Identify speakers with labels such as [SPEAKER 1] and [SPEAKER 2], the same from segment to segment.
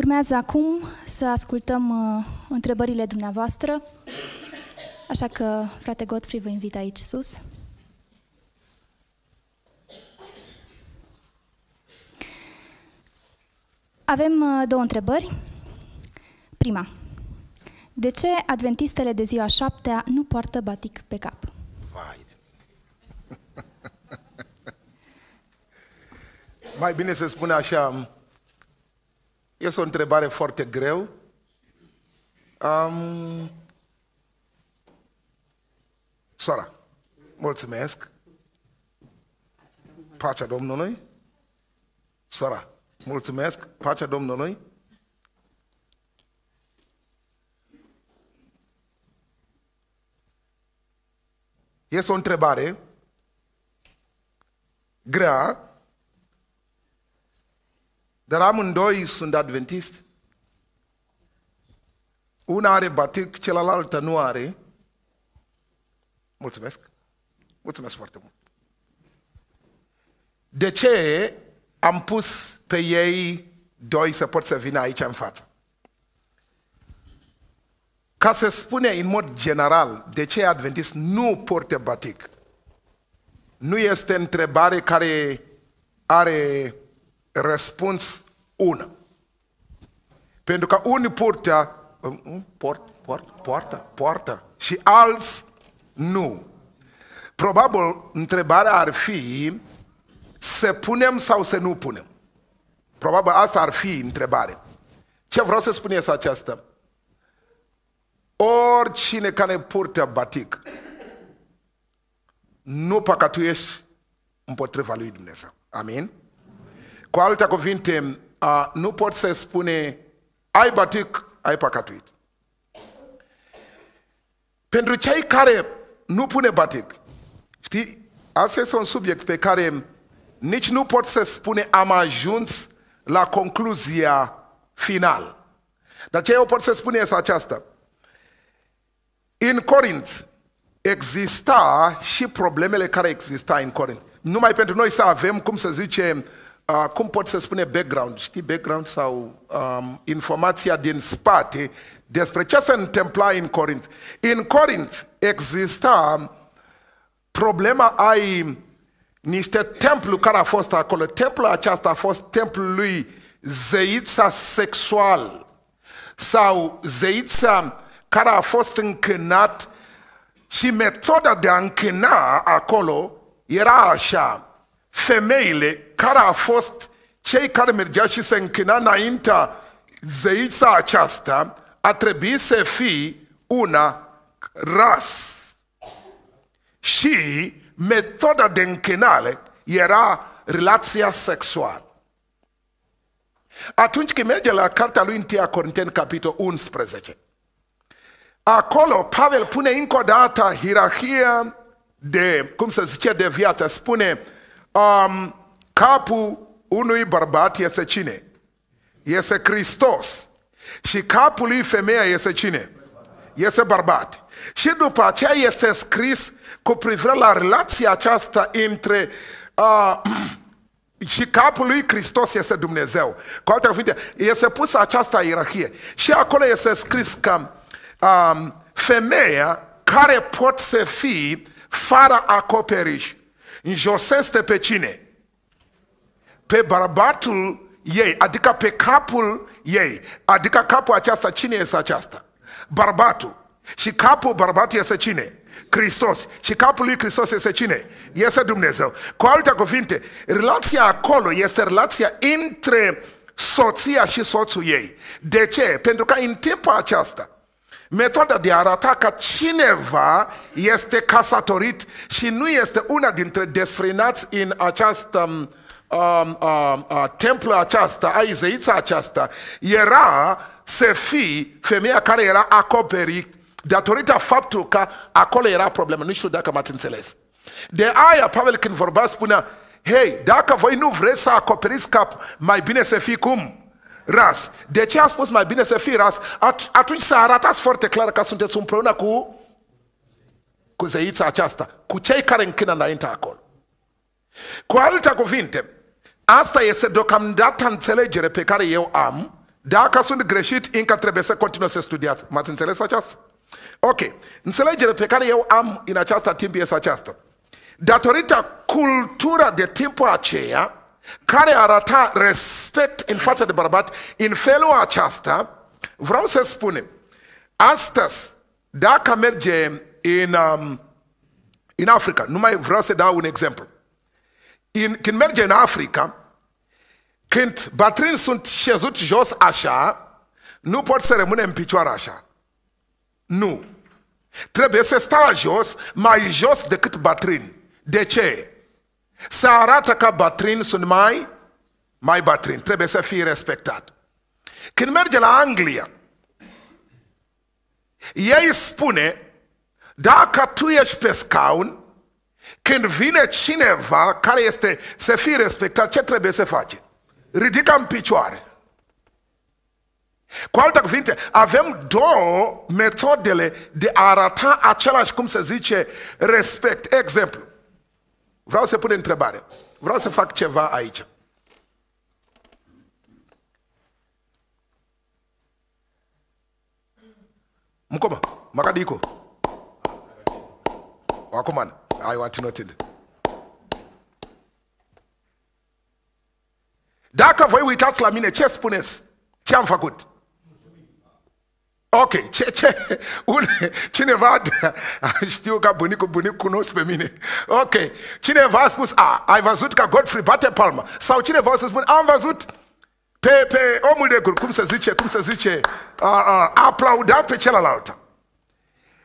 [SPEAKER 1] Urmează acum să ascultăm uh, întrebările dumneavoastră, așa că, frate Godfrey, vă invit aici sus. Avem uh, două întrebări. Prima.
[SPEAKER 2] De ce adventistele de ziua șaptea nu poartă batic pe cap? Vai Mai bine să spun așa, este o întrebare foarte greu. Um, Sora, mulțumesc. Pacea Domnului. Sora, mulțumesc. Pacea Domnului. Este o întrebare grea, dar amândoi sunt adventist. Una are batic, celălaltă nu are. Mulțumesc. Mulțumesc foarte mult. De ce am pus pe ei doi să pot să vină aici în față? Ca să spune în mod general de ce adventist nu porte batic, nu este întrebare care are răspuns una, Pentru că unii purtea, um, um, port, port, poartă, poartă și alți nu. Probabil întrebarea ar fi să punem sau să nu punem. Probabil asta ar fi întrebare. Ce vreau să spun este aceasta. Oricine care purtea batic nu păcătuiești împotriva lui Dumnezeu. Amin? Cu alte cuvinte, nu pot să spune ai batic, ai păcătuit. Pentru cei care nu pune batic, știi, asta este un subiect pe care nici nu pot să spune am ajuns la concluzia final. Dar ce eu pot să spun este aceasta. În Corint exista și problemele care exista în Corint. Numai pentru noi să avem, cum să zicem, uh, cum pot să spune background, știi background sau um, informația din spate despre ce se întâmpla în Corint. În Corint exista problema ai niște templu care a fost acolo. Templul acesta a fost templul lui zeița sexual sau zeița care a fost încânat și metoda de a încâna acolo era așa femeile care a fost cei care mergea și se închina înaintea zeița aceasta, a trebuit să fie una ras. Și metoda de închinare era relația sexuală. Atunci când merge la cartea lui 1 Corinteni, capitol 11, acolo Pavel pune încă o dată hierarhia de, cum să zice, de viață. Spune, um, capul unui bărbat este cine? Este Hristos. Și capul lui femeia este cine? Este bărbat. Și după aceea este scris cu privire la relația aceasta între uh, și capul lui Hristos este Dumnezeu. Cu alte cuvinte, este pusă această ierarhie. Și acolo este scris că um, femeia care pot să fie fără acoperiș înjoseste pe cine? Pe bărbatul ei, adică pe capul ei. Adică capul aceasta, cine este aceasta? Bărbatul. Și capul bărbatului este cine? Hristos. Și capul lui Hristos este cine? Este Dumnezeu. Cu alte cuvinte, relația acolo este relația între soția și soțul ei. De ce? Pentru că în timpul aceasta, Metoda de a arata că cineva este casatorit și nu este una dintre desfrinați în această um, um, uh, uh, templă aceasta, a izeița aceasta, era să fii femeia care era acoperit datorită faptul că acolo era problemă. Nu știu dacă m-ați înțeles. De aia Pavel când vorbea spunea, hei, dacă voi nu vreți să acoperiți cap, mai bine să fii cum? ras. De ce a spus mai bine să fii ras? Atunci să arătat foarte clar că sunteți împreună cu, cu zeița aceasta, cu cei care închină înainte acolo. Cu alte cuvinte, asta este deocamdată înțelegere pe care eu am. Dacă sunt greșit, încă trebuie să continuă să studiați. M-ați înțeles aceasta? Ok. Înțelegerea pe care eu am în această timp este aceasta. Datorită cultura de timpul aceea, care arata respect în față de bărbat, în felul acesta, vreau să spunem, astăzi, dacă merge în, um, în Africa, nu mai vreau să dau un exemplu, în, când merge în Africa, când bătrâni sunt șezuți jos așa, nu pot să rămâne în picioare așa. Nu. Trebuie să stea jos, mai jos decât bătrâni. De ce? Să arată ca bătrân sunt mai, mai bătrân trebuie să fii respectat. Când merge la Anglia, ei spune, dacă tu ești pe scaun, când vine cineva care este să fie respectat, ce trebuie să faci? Ridică în picioare. Cu alte cuvinte, avem două metodele de a arata același, cum se zice, respect. Exemplu, Vreau să pun întrebare. Vreau să fac ceva aici. Mkoma, makadi iko? ai o ayo atinotende. Dacă voi uitați la mine, ce spuneți? Ce am făcut? Ok, ce, ce, un, cineva, știu că bunicul, bunicul cunosc pe mine. Ok, cineva a spus, a, ai văzut ca Godfrey bate palma. Sau cineva o să spun, am văzut pe, pe omul de negru, cum se zice, cum se zice, a, a, a aplaudat pe celălalt.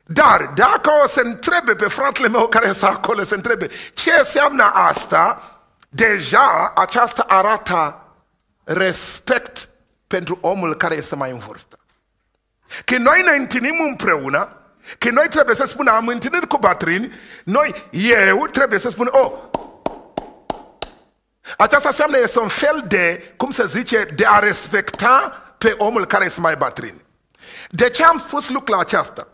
[SPEAKER 2] Dar dacă o să întrebe pe fratele meu care este acolo, să întrebe ce înseamnă asta, deja aceasta arată respect pentru omul care este mai în vârstă. Când noi ne întâlnim împreună, când noi trebuie să spunem, am întâlnit cu bătrâni, noi, eu trebuie să spun, oh, aceasta înseamnă, este un fel de, cum se zice, de a respecta pe omul care este mai bătrân. De ce am spus lucrul acesta?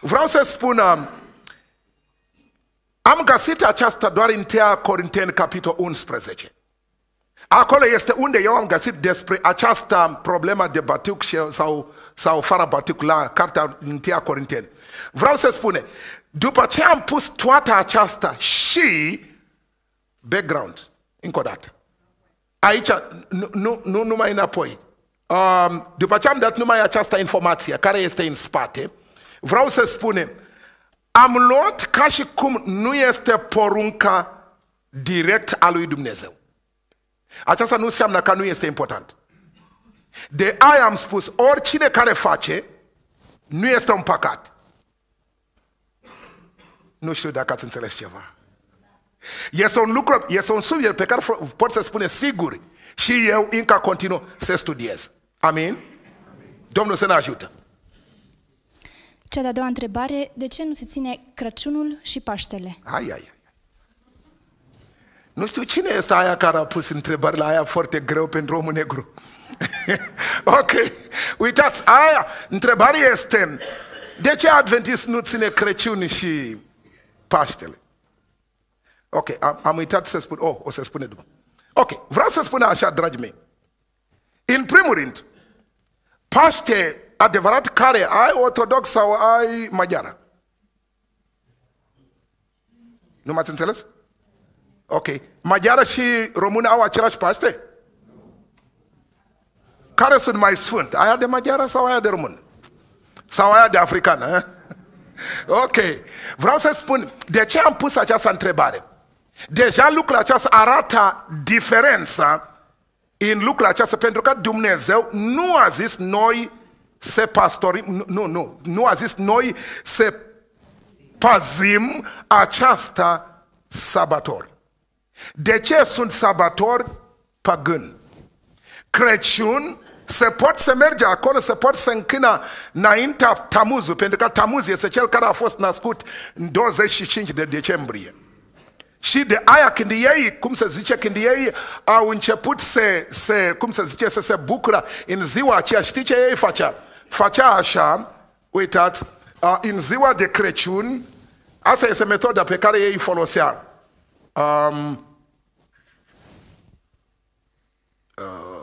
[SPEAKER 2] Vreau să spun, um, am găsit aceasta doar în Tea Corinteni, capitol 11. Acolo este unde eu am găsit despre această um, problemă de batuc sau sau fara particular, cartea 1 Corinteni. Vreau să spune, după ce am pus toată aceasta și background, încă o dată. Aici, nu, nu, nu numai înapoi. Um, după ce am dat numai această informație care este în spate, vreau să spunem, am luat ca și cum nu este porunca direct a lui Dumnezeu. Aceasta nu înseamnă că nu este important. De aia am spus, oricine care face, nu este un păcat. Nu știu dacă ați înțeles ceva. Este un lucru, este un subiect pe care pot să spune sigur și eu încă continuu să studiez. Amin? Amin. Domnul să ne ajută.
[SPEAKER 1] Cea de-a doua întrebare, de ce nu se ține Crăciunul și Paștele?
[SPEAKER 2] Ai, ai. Nu știu cine este aia care a pus întrebările aia foarte greu pentru omul negru ok. Uitați, aia, întrebarea este, de ce Adventist nu ține Crăciun și Paștele? Ok, am, am uitat să spun, oh, o să spune după. Ok, vreau să spun așa, dragii mei. În primul rând, Paște adevărat care ai ortodox sau ai maghiară? Nu m-ați înțeles? Ok. Maghiară și română au același Paște? Care sunt mai sfânt? Aia de maghiară sau aia de român? Sau aia de africană? Eh? Ok. Vreau să spun, de ce am pus această întrebare? Deja lucrul acesta arată diferența în lucrul acesta, pentru că Dumnezeu nu a zis noi să pastorim, nu, nu, nu a zis noi să pazim aceasta sabator. De ce sunt sabatori păgâni? Crăciun, se poate să merge acolo, se poate să încână înaintea Tamuzul, pentru că Tamuz este cel care a fost născut în 25 de decembrie. Și de aia când ei, cum se zice, când ei au început să, să cum se zice, să se bucură în ziua aceea, știi ce ei facea? Facea așa, uitați, în ziua de Crăciun, asta este metoda pe care ei folosea. Um, uh,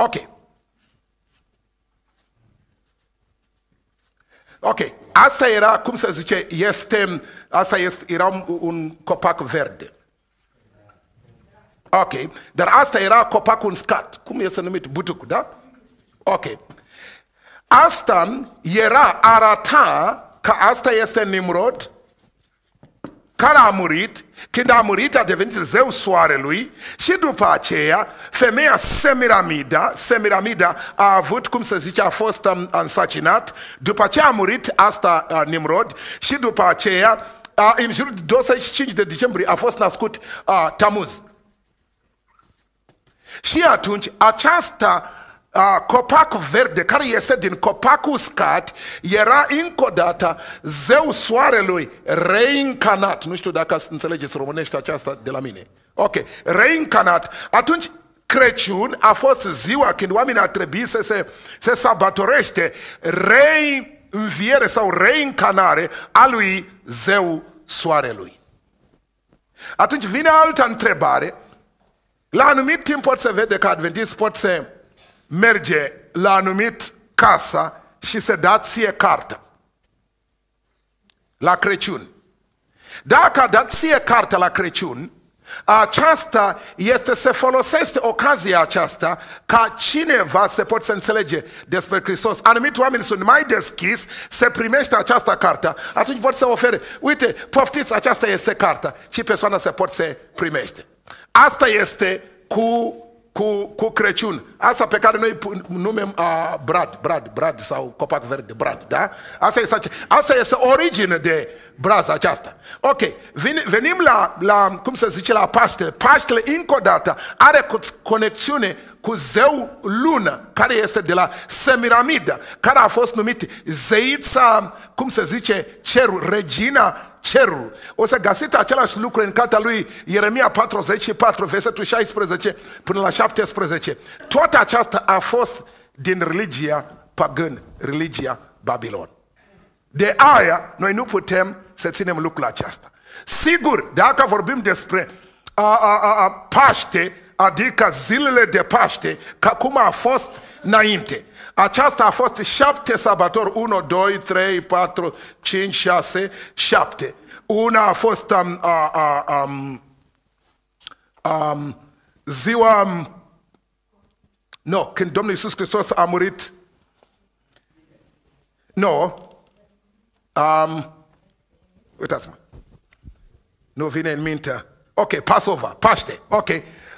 [SPEAKER 2] Ok. Ok. Asta era, cum să zice, este, asta este, era un copac verde. Ok. Dar asta era copacul scat. Cum este numit? Butuc, da? Ok. Asta era, arata că asta este Nimrod, care a murit, când a murit a devenit zeu soarelui și după aceea femeia Semiramida, Semiramida a avut, cum să zice, a fost um, însacinat, după aceea a murit asta a uh, Nimrod și după aceea a, în jurul 25 de decembrie a fost nascut a, uh, Tamuz. Și atunci aceasta uh, copac verde care este din copacul uscat era încă o dată zeu soarelui reincarnat. Nu știu dacă înțelegeți românește aceasta de la mine. Ok, reincarnat. Atunci Crăciun a fost ziua când oamenii a trebuit să se, se sabatorește reînviere sau reîncanare a lui zeu soarelui. Atunci vine altă întrebare. La anumit timp pot să vede că adventist pot să merge la anumit casa și se da ție cartă La Crăciun. Dacă a dat ție cartă la Crăciun, aceasta este să folosește ocazia aceasta ca cineva să poată să înțelege despre Hristos. Anumit oameni sunt mai deschis să primește această carte. Atunci vor să ofere, uite, poftiți, aceasta este cartea. Și persoana se poate să primește. Asta este cu cu, cu Crăciun. Asta pe care noi numem uh, brad, brad, brad sau copac verde, brad, da? Asta este, asta este origine de braza aceasta. Ok, Vin, venim la, la, cum se zice, la Paștele. Paștele, încă o dată, are conexiune cu zeu lună, care este de la Semiramida, care a fost numit zeița, cum se zice, cerul, regina cerul. O să găsiți același lucru în cartea lui Ieremia 44, versetul 16 până la 17. Toată aceasta a fost din religia pagân, religia Babilon. De aia, noi nu putem să ținem lucrul acesta. Sigur, dacă vorbim despre a, a, a, a Paște, adică zilele de Paște, ca cum a fost înainte. Aceasta a fost șapte sabatori, 1, 2, 3, 4, 5, 6, 7. Una a fost um, a, a, um, um, ziua, um, nu, când Domnul Iisus Hristos a murit, nu, um, uitați-mă, nu vine în minte, ok, Passover, Paște, ok,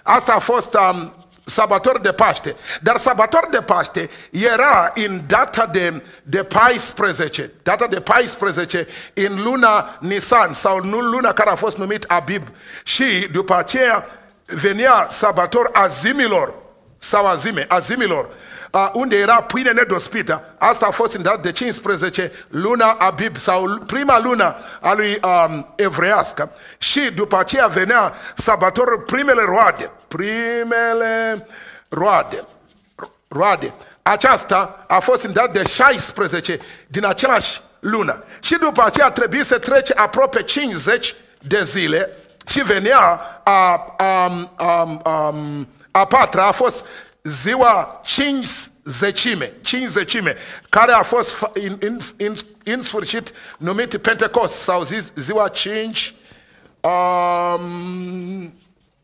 [SPEAKER 2] asta a fost um, sabator de Paște. Dar sabator de Paște era în data de, de 14, data de 14 în luna Nisan sau nu luna care a fost numit Abib. Și după aceea venea sabator azimilor sau azime, azimilor unde era pâine nedospită. Asta a fost în data de 15, luna Abib sau prima lună a lui um, evreiască. Și după aceea venea sabatorul primele roade. Primele roade. Roade. Aceasta a fost în data de 16 din același lună. Și după aceea trebuie să trece aproape 50 de zile și venea a, a, a, a, a patra, a fost ziua 5 zecime, 5 zecime, care a fost în, în, în, în sfârșit numit Pentecost, sau zis ziua 5 um,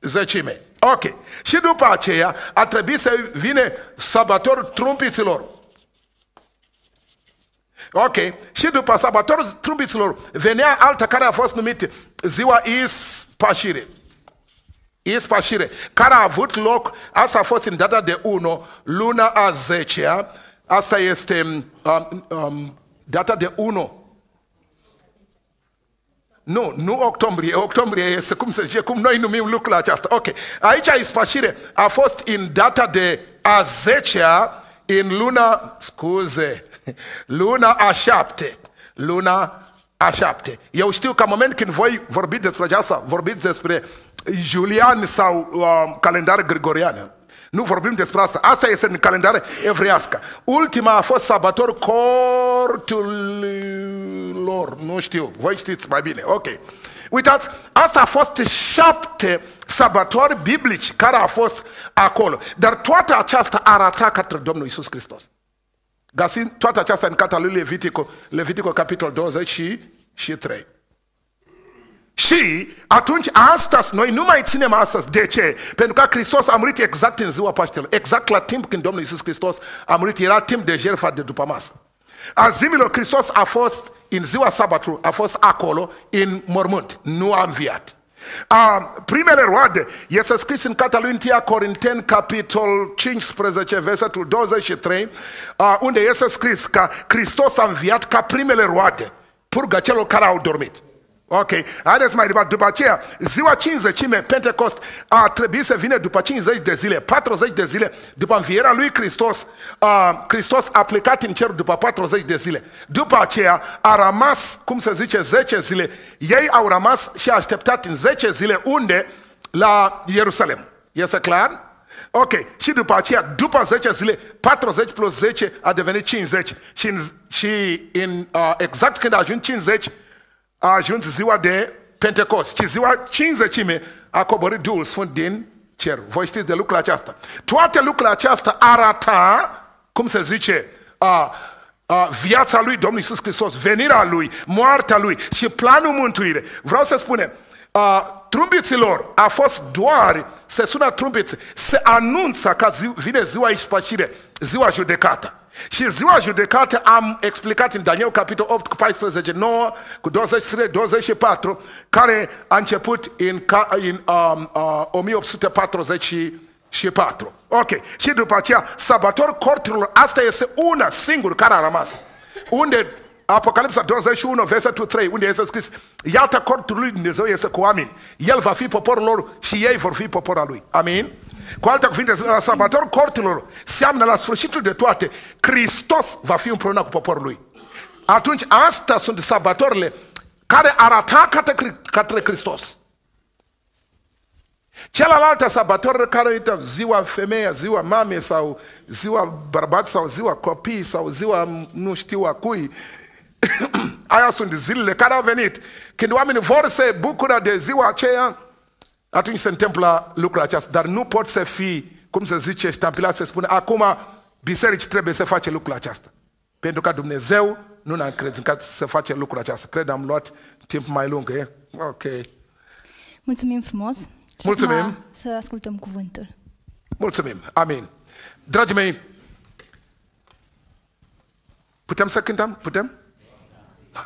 [SPEAKER 2] zecime. Ok. Și după aceea a trebuit să vine sabator trumpiților. Ok. Și după sabator trumpiților venea alta care a fost numit ziua Ispașire ispășire, care a avut loc, asta a fost în data de 1, luna a 10-a, asta este um, um, data de 1. Nu, nu octombrie, octombrie este cum se zice, cum noi numim lucrul acesta. Ok, aici ispășire a fost în data de a 10-a, în luna, scuze, luna a 7 luna a 7 Eu știu că în moment când voi vorbiți despre aceasta, vorbiți despre Julian sau um, calendar gregoriană. Nu vorbim despre asta. Asta este în calendar evrească. Ultima a fost sabator lor. Nu știu, voi știți mai bine. Ok. Uitați, asta a fost șapte sabatori biblici care a fost acolo. Dar toată aceasta arată către Domnul Isus Hristos. Găsim toată aceasta în cartea lui Leviticul, Leviticul capitol 23. și, și și atunci astăzi, noi nu mai ținem astăzi. De ce? Pentru că Hristos a murit exact în ziua Paștelor, exact la timp când Domnul Iisus Hristos a murit, era timp de jertfa de după masă. A zimilor, Hristos a fost, în ziua sabatului, a fost acolo, în mormânt, nu a înviat. A, primele roade este scris în cartea lui Corinteni, capitol 15, versetul 23, a, unde este scris că Hristos a înviat ca primele roade, purga celor care au dormit. Ok, haideți mai departe. După aceea, ziua 50 me Pentecost, a trebuit să vină după 50 de zile, 40 de zile, după învierea lui Hristos, a, Hristos a plecat în cer după 40 de zile. După aceea a rămas, cum se zice, 10 zile. Ei au rămas și așteptat în 10 zile unde? La Ierusalem. Este clar? Ok, și după aceea, după 10 zile, 40 plus 10 a devenit 50. Și în, și în uh, exact când a ajuns 50, a ajuns ziua de Pentecost și ziua cinzecime a coborât Duhul Sfânt din cer. Voi știți de lucrul acesta. Toate lucrurile acestea arata, cum se zice, a, a, viața lui Domnul Iisus Hristos, venirea lui, moartea lui și planul mântuire. Vreau să spunem, a, trumbiților a fost doar, se sună trumbiți, se anunță că zi, vine ziua ispășire, ziua judecată. Și ziua judecată am explicat în Daniel capitol 8 cu 14, 9, cu 23, 24, care a început în, în um, uh, 1844. Ok. Și după aceea, sabator corturilor, asta este una singură care a rămas. Unde Apocalipsa 21, versetul 3, unde este scris, iată cortul lui Dumnezeu este cu oameni. El va fi poporul lor și ei vor fi poporul lui. Amin? Cu alte cuvinte, la sabator corturilor seamnă la sfârșitul de toate, Hristos va fi împreună cu poporul lui. Atunci, astea sunt sabatorile care arată către, către Hristos. Celelalte sabatori care uită ziua femeia, ziua mamei sau ziua bărbat sau ziua copii sau ziua nu știu a cui, aia sunt zilele care au venit. Când oamenii vor să bucură de ziua aceea, atunci se întâmplă lucrul acesta. Dar nu poți să fii, cum să zice, ștampilat, să spune, acum biserici trebuie să face lucrul acesta. Pentru că Dumnezeu nu ne-a încredințat să face lucrul acesta. Cred am luat timp mai lung, e? Ok.
[SPEAKER 1] Mulțumim frumos. Și Mulțumim. Să ascultăm cuvântul.
[SPEAKER 2] Mulțumim. Amin. Dragii mei, putem să cântăm? Putem?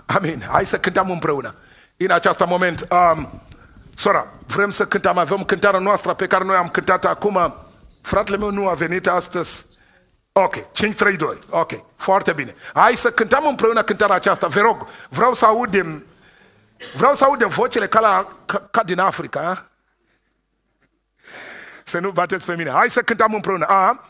[SPEAKER 2] Amin. Hai să cântăm împreună. În acest moment, um, Sora, vrem să cântăm, avem cântarea noastră pe care noi am cântat acum. Fratele meu nu a venit astăzi. Ok, 5-3-2, ok, foarte bine. Hai să cântăm împreună cântarea aceasta, vă rog. Vreau să audem, vreau să audem vocele ca, la, ca, ca din Africa. A? Să nu bateți pe mine. Hai să cântăm împreună. A,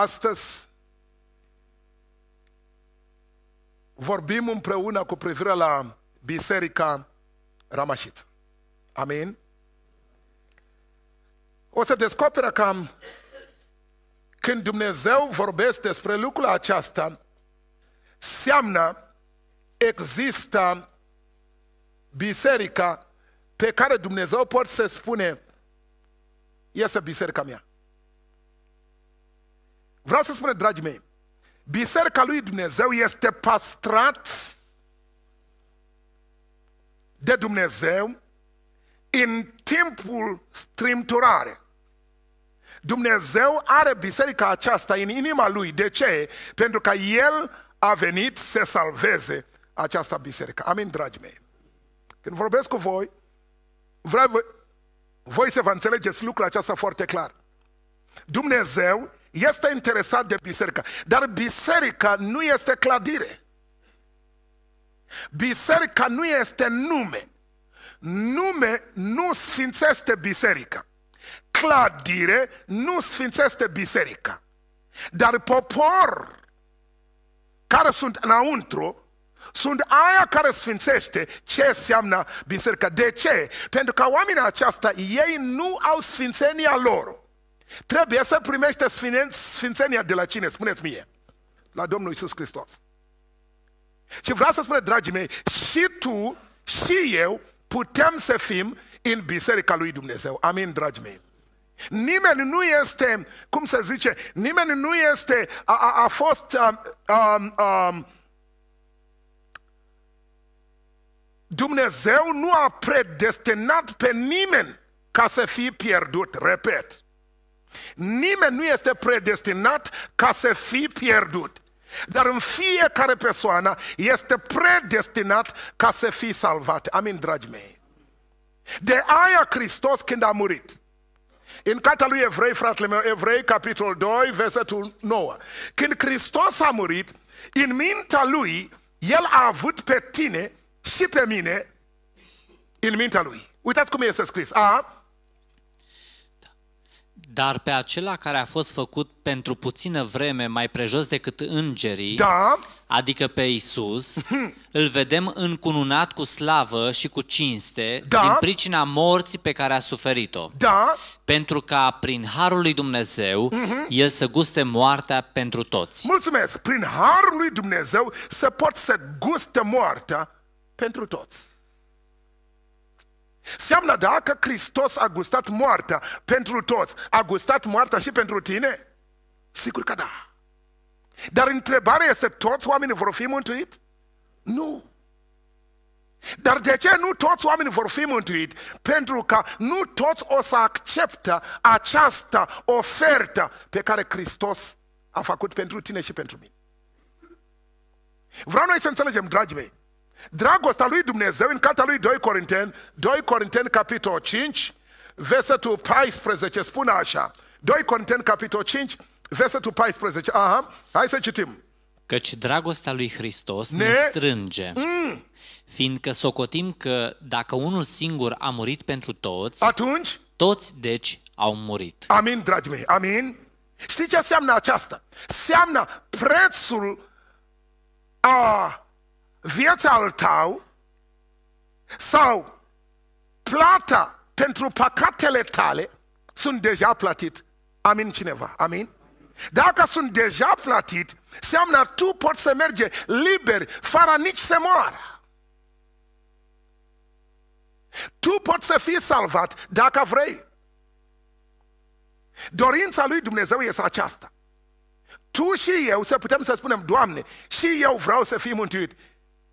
[SPEAKER 2] Astăzi vorbim împreună cu privire la Biserica Ramașit. Amin? O să descoperă că când Dumnezeu vorbește despre lucrul acesta, seamnă există biserica pe care Dumnezeu poate să spune este biserica mea. Vreau să spun, dragii mei, biserica lui Dumnezeu este păstrat de Dumnezeu în timpul strimturare. Dumnezeu are biserica aceasta în inima lui. De ce? Pentru că El a venit să salveze această biserică. Amin, dragii mei. Când vorbesc cu voi, vreau voi să vă înțelegeți lucrul acesta foarte clar. Dumnezeu este interesat de biserică, dar biserica nu este clădire. Biserica nu este nume. Nume nu sfințește biserica. Clădire nu sfințește biserica. Dar popor care sunt înăuntru, sunt aia care sfințește ce înseamnă biserica. De ce? Pentru că oamenii aceasta, ei nu au sfințenia lor. Trebuie să primește sfințenia de la cine? Spuneți mie. La Domnul Isus Hristos. Și vreau să spune, dragii mei, și tu și eu putem să fim în biserica lui Dumnezeu. Amin, dragii mei. Nimeni nu este, cum se zice, nimeni nu este, a, a, a fost a, a, a, Dumnezeu nu a predestinat pe nimeni ca să fie pierdut, repet. Nimeni nu este predestinat ca să fie pierdut. Dar în fiecare persoană este predestinat ca să fie salvat. Amin, dragi mei. De aia Hristos când a murit, în cartea lui Evrei, fratele meu, Evrei, capitolul 2, versetul 9. Când Hristos a murit, în mintea lui, el a avut pe tine și pe mine în mintea lui. Uitați cum este scris. A,
[SPEAKER 1] dar pe acela care a fost făcut pentru puțină vreme mai prejos decât îngerii, da. adică pe Isus, îl vedem încununat cu slavă și cu cinste da. din pricina morții pe care a suferit-o. Da. Pentru ca prin harul lui Dumnezeu mm-hmm. el să guste moartea pentru toți.
[SPEAKER 2] Mulțumesc! Prin harul lui Dumnezeu să poți să guste moartea pentru toți. Seamnă dacă Hristos a gustat moartea pentru toți, a gustat moartea și pentru tine? Sigur că da. Dar întrebarea este, toți oamenii vor fi mântuit? Nu. Dar de ce nu toți oamenii vor fi mântuit? Pentru că nu toți o să acceptă această ofertă pe care Hristos a făcut pentru tine și pentru mine. Vreau noi să înțelegem, dragii mei, Dragostea lui Dumnezeu în cartea lui 2 Corinteni, 2 Corinteni capitol 5, versetul 14, spune așa. 2 Corinteni capitol 5, versetul 14. Aha, hai să citim.
[SPEAKER 1] Căci dragostea lui Hristos ne, ne strânge. Mm. Fiindcă socotim că dacă unul singur a murit pentru toți, atunci toți deci au murit. Amin, dragii
[SPEAKER 2] mei, amin. Știi ce înseamnă aceasta? Seamnă prețul a viața al tău sau plata pentru păcatele tale sunt deja plătit. Amin cineva? Amin? Dacă sunt deja plătit, seamnă tu poți să mergi liber, fără nici să moară. Tu poți să fii salvat dacă vrei. Dorința lui Dumnezeu este aceasta. Tu și eu să putem să spunem, Doamne, și eu vreau să fiu mântuit.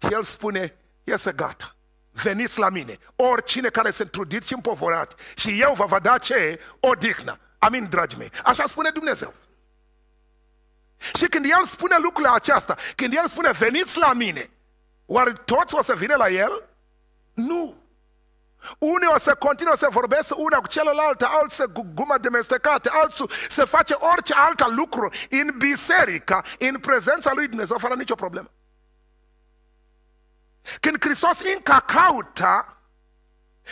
[SPEAKER 2] El spune, iese gata, veniți la mine, oricine care se trudit și împovorat și eu vă va da ce? Odihnă. Amin, dragii mei. Așa spune Dumnezeu. Și când El spune lucrurile acesta, când El spune veniți la mine, oare toți o să vină la El? Nu. Unii o să continuă să vorbească una cu celălalt, alții cu guma de mestecate, alții să face orice altă lucru în biserică, în prezența lui Dumnezeu, fără nicio problemă. Când Hristos încă caută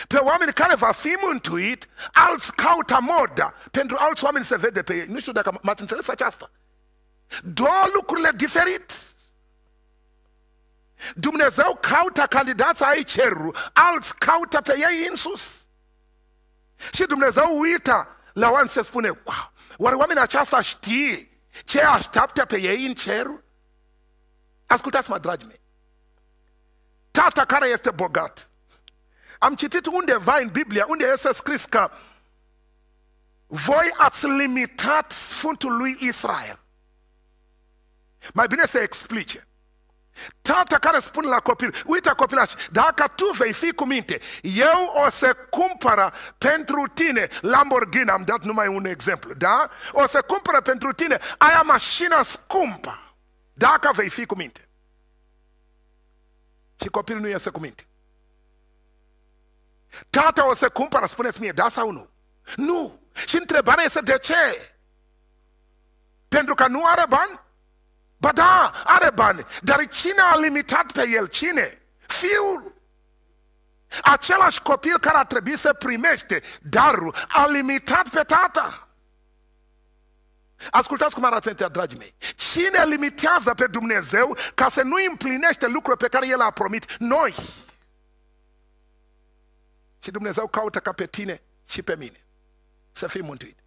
[SPEAKER 2] pe oameni care va fi mântuit, alți caută moda. Pentru alți oameni se vede pe ei. Nu știu dacă m-ați înțeles aceasta. Două lucrurile diferite. Dumnezeu caută candidați ai cerul, alți caută pe ei în sus. Și Dumnezeu uită la oameni se spune, wow, oare oamenii aceasta știe ce așteaptă pe ei în cerul? Ascultați-mă, dragii mei. Tata care este bogat. Am citit undeva în Biblia, unde este scris că voi ați limitat Sfântul lui Israel. Mai bine să explice. Tata care spune la copil, uite copilaș, dacă tu vei fi cu minte, eu o să cumpără pentru tine Lamborghini, am dat numai un exemplu, da? O să cumpără pentru tine aia mașina scumpă, dacă vei fi cu minte. Și copilul nu iese cu minte. Tata o să cumpără, spuneți mie, da sau nu? Nu! Și întrebarea este de ce? Pentru că nu are bani? Ba da, are bani, dar cine a limitat pe el? Cine? Fiul! Același copil care a trebuit să primește darul a limitat pe tata. Ascultați cum arată atenția, dragii mei. Cine limitează pe Dumnezeu ca să nu împlinește lucrurile pe care El a promit? Noi. Și Dumnezeu caută ca pe tine și pe mine să fim mântuit.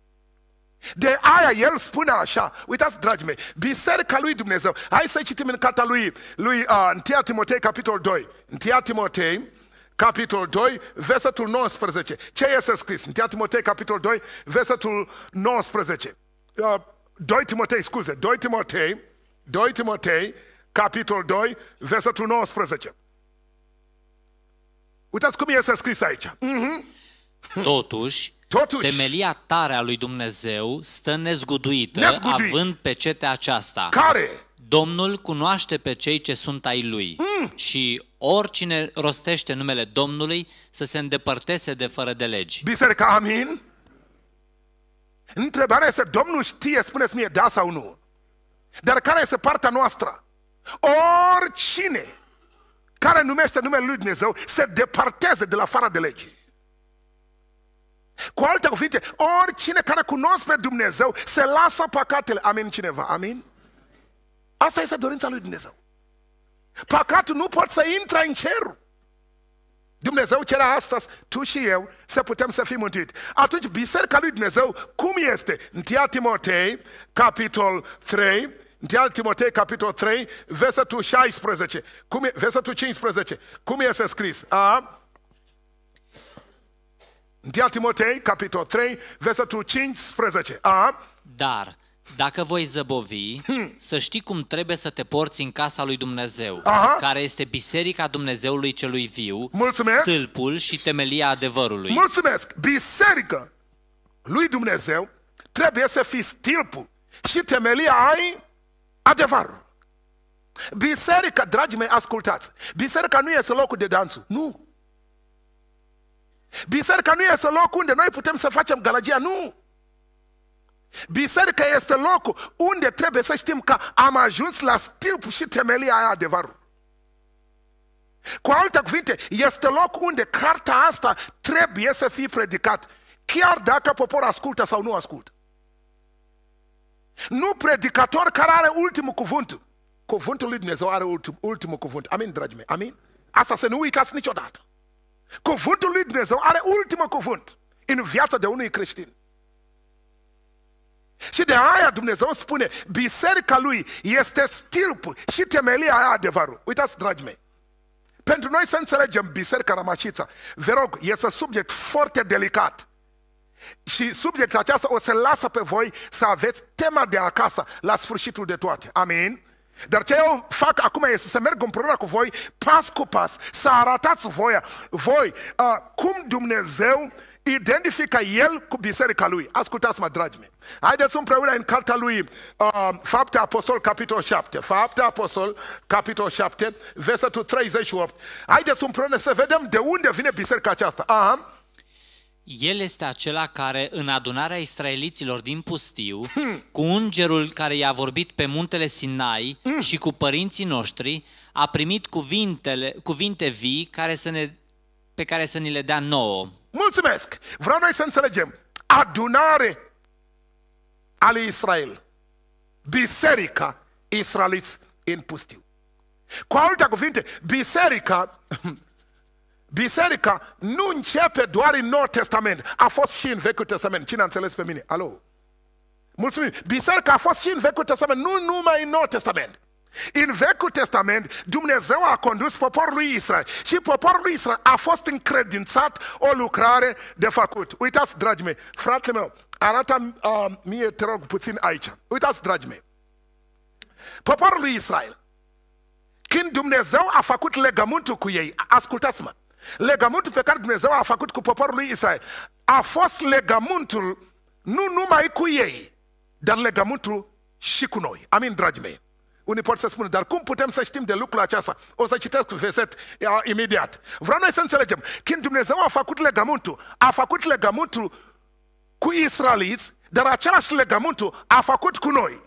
[SPEAKER 2] De aia el spune așa, uitați dragii mei, biserica lui Dumnezeu, hai să citim în cartea lui, lui uh, 1 Timotei, capitolul 2. 1 Timotei, capitolul 2, versetul 19. Ce este scris? 1 Timotei, capitolul 2, versetul 19 uh, 2 Timotei, scuze, 2 Timotei, 2 Timotei, capitolul 2, versetul 19. Uitați cum este scris aici. Mm-hmm.
[SPEAKER 1] Totuși, Totuși, temelia tare a lui Dumnezeu stă nezguduită, nezguduit. având pe cetea aceasta. Care? Domnul cunoaște pe cei ce sunt ai lui mm. și oricine rostește numele Domnului să se îndepărteze de fără de legi.
[SPEAKER 2] Biserica, amin? Întrebarea este, Domnul știe, spuneți mie da sau nu. Dar care este partea noastră? Oricine care numește numele Lui Dumnezeu se departeze de la fara de lege. Cu alte cuvinte, oricine care cunosc pe Dumnezeu se lasă păcatele. Amin cineva? Amin? Asta este dorința lui Dumnezeu. Păcatul nu poate să intre în cerul. Dumnezeu cere astăzi, tu și eu, să putem să fim mântuiți. Atunci, Biserica lui Dumnezeu, cum este? Tia Timotei, capitol 3, Tia Timotei, capitol 3, versetul 16, cum e, versetul 15, cum este scris? A? Tia Timotei, capitol 3, versetul 15, a?
[SPEAKER 1] Dar, dacă voi zăbovi, hmm. să știi cum trebuie să te porți în casa lui Dumnezeu, Aha. care este biserica Dumnezeului celui viu, Mulțumesc. stâlpul și temelia adevărului.
[SPEAKER 2] Mulțumesc! Biserica lui Dumnezeu trebuie să fii stâlpul și temelia ai adevărul. Biserica, dragii mei, ascultați, biserica nu este locul de danțul, nu. Biserica nu este locul unde noi putem să facem galagia, nu. Biserica este locul unde trebuie să știm că am ajuns la stilp și temelia aia adevărul. Cu alte cuvinte, este loc unde cartea asta trebuie să fie predicat, chiar dacă poporul ascultă sau nu ascultă. Nu predicator care are ultimul cuvânt. Cuvântul lui Dumnezeu are ultim, ultimul cuvânt. Amin, dragii mei, amin? Asta să nu uitați niciodată. Cuvântul lui Dumnezeu are ultimul cuvânt în viața de unui creștin. Și de aia Dumnezeu spune, biserica lui este stilpul și temelia aia adevărul. Uitați, dragi mei, pentru noi să înțelegem biserica rămașița, vă rog, este subiect foarte delicat. Și subiectul acesta o să lasă pe voi să aveți tema de acasă la sfârșitul de toate. Amin? Dar ce eu fac acum este să merg împreună cu voi, pas cu pas, să arătați voia, voi, uh, cum Dumnezeu identifică el cu biserica lui. Ascultați-mă, dragii mei. Haideți împreună în cartea lui uh, Fapte Apostol, capitol 7. Fapte Apostol, capitol 7, versetul 38. Haideți împreună să vedem de unde vine biserica aceasta. Aha.
[SPEAKER 1] El este acela care, în adunarea israeliților din pustiu, hmm. cu ungerul care i-a vorbit pe muntele Sinai hmm. și cu părinții noștri, a primit cuvintele, cuvinte vii care să ne pe care să ni le dea nouă.
[SPEAKER 2] Mulțumesc! Vreau noi să înțelegem. Adunare ale Israel. Biserica israeliți în pustiu. Cu alte cuvinte, biserica, biserica nu începe doar în Noul Testament. A fost și în Vechiul Testament. Cine a înțeles pe mine? Alo? Mulțumim. Biserica a fost și în Vechiul Testament, nu numai în Noul Testament. În Vechiul Testament, Dumnezeu a condus poporul lui Israel și poporul lui Israel a fost încredințat o lucrare de făcut. Uitați, dragii mei, fratele meu, arată uh, mie, te rog, puțin aici. Uitați, dragii mei, poporul lui Israel, când Dumnezeu a făcut legământul cu ei, ascultați-mă, legământul pe care Dumnezeu a făcut cu poporul lui Israel, a fost legământul nu numai cu ei, dar legământul și cu noi. Amin, dragii mei. Unii pot să spună, dar cum putem să știm de lucrul acesta? O să citesc verset imediat. Vreau noi să înțelegem. Când Dumnezeu a făcut legământul, a făcut legământul cu israeliți, dar același legământul a făcut cu noi.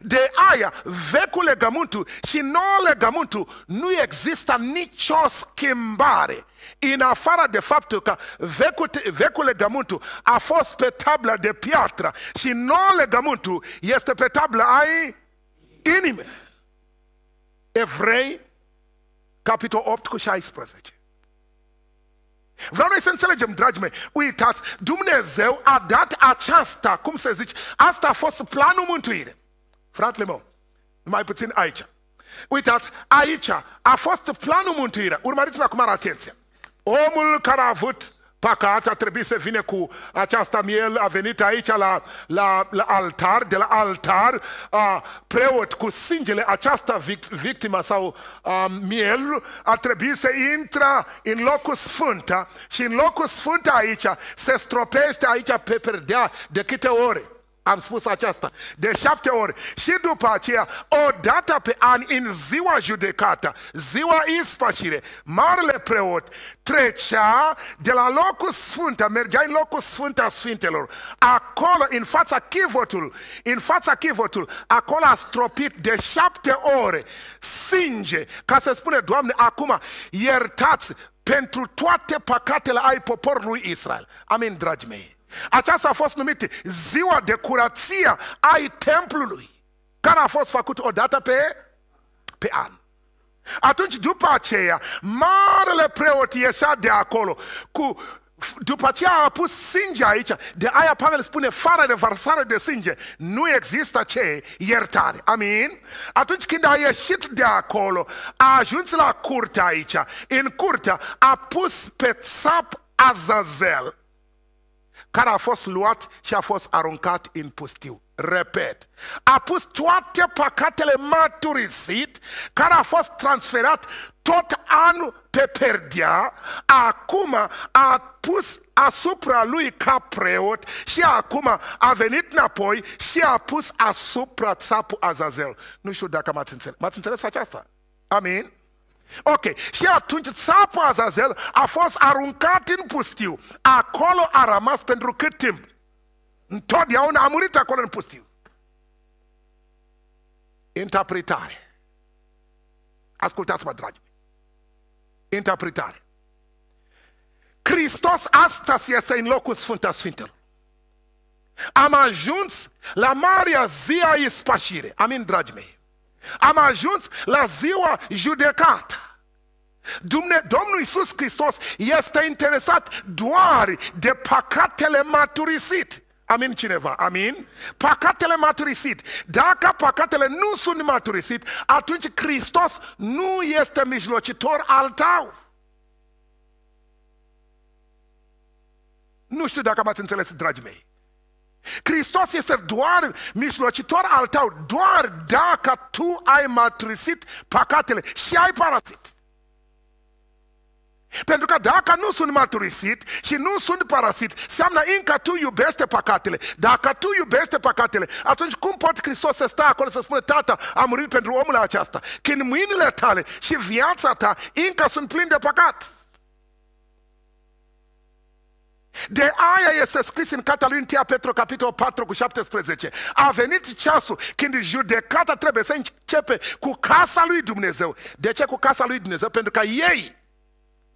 [SPEAKER 2] De aia, vechiul legământul și nou legământul nu există nicio schimbare. În afara de faptul că vechiul, vecul legământul a fost pe tabla de piatră și nou legământul este pe tabla ai inimii. Evrei, capitol 8 cu 16. Vreau noi să înțelegem, dragi mei, uitați, Dumnezeu a dat aceasta, cum să zici, asta a fost planul mântuire. Fratele meu, mai puțin aici. Uitați, aici a fost planul mântuire. Urmăriți-mă acum atenție. Omul care a avut a trebuit să vină cu această miel, a venit aici la, la, la altar, de la altar, a, preot cu sângele aceasta victima sau a, miel, a trebuit să intra în locul sfânt și în locul sfânt aici se stropește aici pe perdea de câte ori. Am spus aceasta de șapte ori. Și după aceea, o dată pe an, în ziua judecată, ziua ispășire, marele preot trecea de la locul sfânt, mergea în locul sfânt a sfintelor. Acolo, în fața chivotul, în fața chivotul, acolo a stropit de șapte ore singe, ca să spune, Doamne, acum iertați pentru toate păcatele ai poporului Israel. Amin, dragi mei. Aceasta a fost numită ziua de curăție ai templului, care a fost făcut odată pe, pe an. Atunci, după aceea, marele preot ieșea de acolo cu după aceea a pus sânge aici. De aia Pavel spune, fără de varsare de sânge, nu există ce iertare. Amin? Atunci când a ieșit de acolo, a ajuns la curte aici. În curte a pus pe țap Azazel care a fost luat și a fost aruncat în pustiu. Repet, a pus toate păcatele maturisit, care a fost transferat tot anul pe perdea, acum a pus asupra lui ca preot și acum a venit înapoi și a pus asupra țapul Azazel. Nu știu dacă m-ați înțeles. M-ați înțeles aceasta? Amin? Ok, și atunci țapul Azazel a fost aruncat în pustiu. Acolo a rămas pentru cât timp? Întotdeauna a murit acolo în pustiu. Interpretare. Ascultați-mă, dragi. Interpretare. Hristos astăzi este în locul Sfânta Sfintelor. Am ajuns la marea zi a Amin, dragi mei. Am ajuns la ziua judecată. Dumne, Domnul Iisus Hristos este interesat doar de păcatele maturisit. Amin cineva? Amin? Păcatele maturisit. Dacă păcatele nu sunt maturisit, atunci Hristos nu este mijlocitor al tău. Nu știu dacă m-ați înțeles, dragii mei. Hristos este doar mijlocitor al tău, doar dacă tu ai maltrisit păcatele și ai parasit. Pentru că dacă nu sunt maturisit și nu sunt parasit, înseamnă încă tu iubește păcatele. Dacă tu iubește păcatele, atunci cum poate Hristos să stea acolo să spună, Tată, a murit pentru omul acesta? Când mâinile tale și viața ta încă sunt plini de păcat. De aia este scris în cartea lui 1 Petru, capitolul 4 cu 17. A venit ceasul când judecata trebuie să începe cu casa lui Dumnezeu. De ce cu casa lui Dumnezeu? Pentru că ei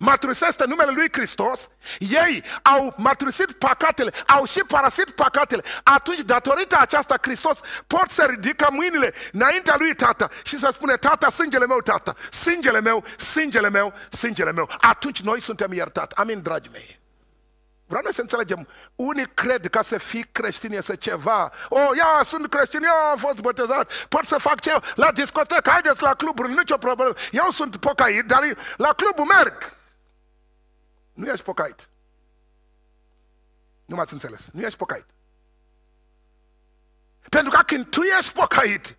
[SPEAKER 2] mărturisesc numele lui Hristos, ei au mărturisit păcatele, au și parasit păcatele. Atunci, datorită aceasta, Hristos pot să ridică mâinile înaintea lui Tată și să spune, Tată, sângele meu, Tată, sângele meu, sângele meu, sângele meu. Atunci noi suntem iertați. Amin, dragii mei. Vreau noi să înțelegem, unii cred că să fii creștin este ceva. O, oh, ia, sunt creștin, eu am fost botezat, pot să fac ce? La discotecă, haideți la cluburi, nicio problemă. Eu sunt pocait, dar la club merg. Nu ești pocait. Nu m-ați înțeles. Nu ești pocait. Pentru că când tu ești pocait,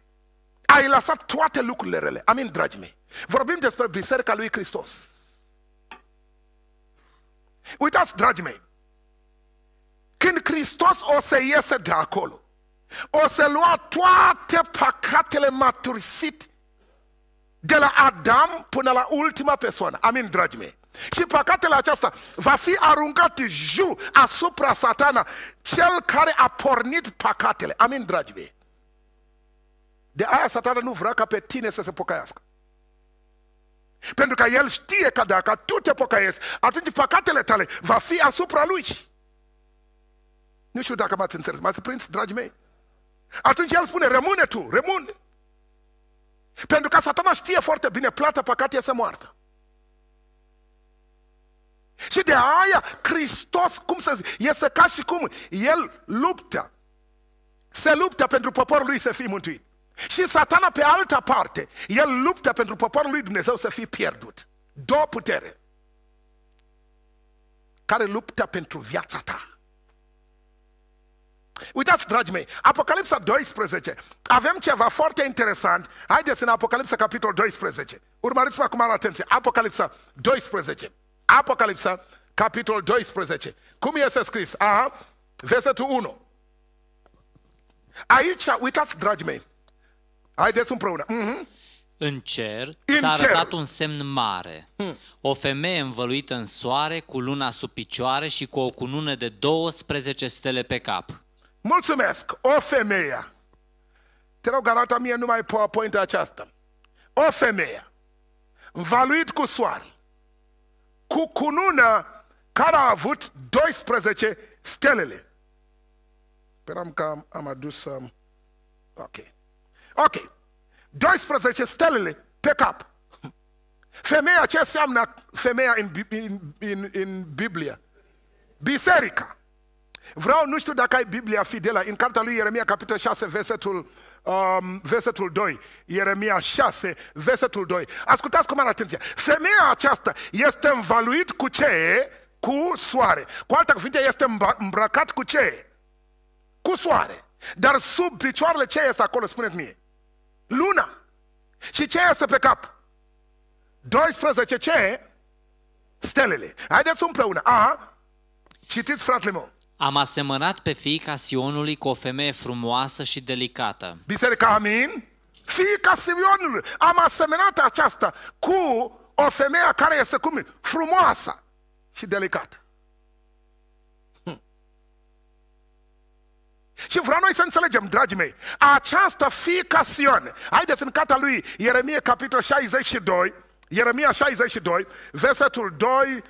[SPEAKER 2] ai lăsat toate lucrurile rele. Amin, dragii mei. Vorbim despre biserica lui Hristos. Uitați, dragii mei, când Hristos o să iese de acolo, o să lua toate păcatele maturisit de la Adam până la ultima persoană. Amin, dragii mei. Și păcatele aceasta va fi aruncat ju asupra satana, cel care a pornit păcatele. Amin, dragii mei. De aia satana nu vrea ca pe tine să se pocăiască. Pentru că el știe că dacă tu te pocăiești, atunci păcatele tale va fi asupra lui. Nu știu dacă m-ați înțeles. M-ați prins, dragii mei? Atunci el spune, rămâne tu, rămâne. Pentru că satana știe foarte bine, plata păcat să moartă. Și de aia Hristos, cum să zic, este ca și cum el luptă. Se luptă pentru poporul lui să fie mântuit. Și satana pe alta parte, el luptă pentru poporul lui Dumnezeu să fie pierdut. Două putere care luptă pentru viața ta. Uitați, dragii mei, Apocalipsa 12. Avem ceva foarte interesant. Haideți în Apocalipsa capitolul 12. Urmăriți-mă acum la atenție. Apocalipsa 12. Apocalipsa capitolul 12. Cum este scris? Aha, versetul 1. Aici, uitați, dragii mei, haideți împreună. Mm-hmm. În cer în s-a arătat
[SPEAKER 1] un semn mare, hmm. o femeie învăluită în soare, cu luna sub picioare și cu o cunună de 12 stele pe cap.
[SPEAKER 2] Mulțumesc, o femeie. Te rog, arată mie numai PowerPoint aceasta. O femeie, valuit cu soare, cu cunună care a avut 12 stelele. Speram păi că am, am adus... Um, ok. Ok. 12 stelele pe cap. Femeia ce înseamnă femeia în, Biblia, în, Biserica. Vreau, nu știu dacă ai Biblia fidelă, în cartea lui Ieremia, capitol 6, versetul, um, versetul 2. Ieremia 6, versetul 2. Ascultați cu mare atenție. Femeia aceasta este învaluit cu ce? Cu soare. Cu alta cuvinte, este îmbrăcat cu ce? Cu soare. Dar sub picioarele ce este acolo, spuneți mie? Luna. Și ce este pe cap? 12 ce? Stelele. Haideți împreună. A, citiți fratele meu.
[SPEAKER 1] Am asemănat pe fiica Sionului cu o femeie frumoasă și delicată.
[SPEAKER 2] Biserica Amin? Fiica Sionului. Am asemănat aceasta cu o femeie care este cum frumoasă și delicată. Hm. Și vreau noi să înțelegem, dragii mei, această fiica Sion, haideți în cata lui Ieremia, capitolul 62, Ieremia 62, versetul 2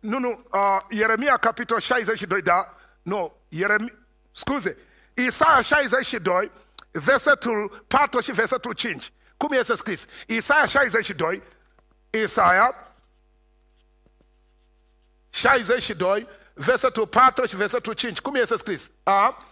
[SPEAKER 2] nu, nu, uh, Ieremia capitol 62, da? Nu, Ieremia, scuze, Isaia 62, versetul 4 și versetul 5. Cum este scris? Isaia 62, Isaia 62, versetul 4 și versetul 5. Cum este scris? A?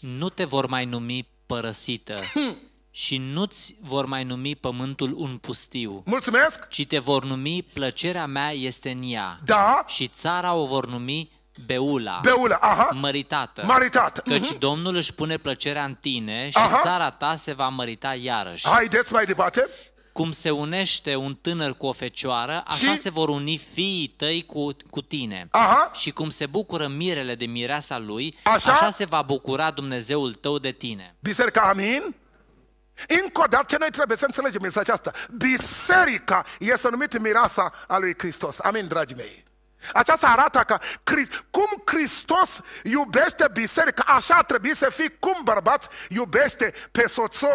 [SPEAKER 1] Nu te vor mai numi părăsită, hmm și nu-ți vor mai numi pământul un pustiu. Mulțumesc! Ci te vor numi plăcerea mea este în ea. Da! Și țara o vor numi Beula. Beula, aha. Măritată. Măritată. Căci uh-huh. Domnul își pune plăcerea în tine și aha. țara ta se va mărita iarăși. Haideți mai departe. Cum se unește un tânăr cu o fecioară, așa și... se vor uni fiii tăi cu, cu tine. Aha. Și cum se bucură mirele de mireasa lui, așa, așa se va bucura Dumnezeul tău de tine.
[SPEAKER 2] Biserica, amin? Încă o dată noi trebuie să înțelegem în aceasta. Biserica este numită mirasa a lui Hristos. Amin, dragii mei. Aceasta arată că cum Hristos iubește biserica, așa trebuie să fie cum bărbați iubește pe, soțo,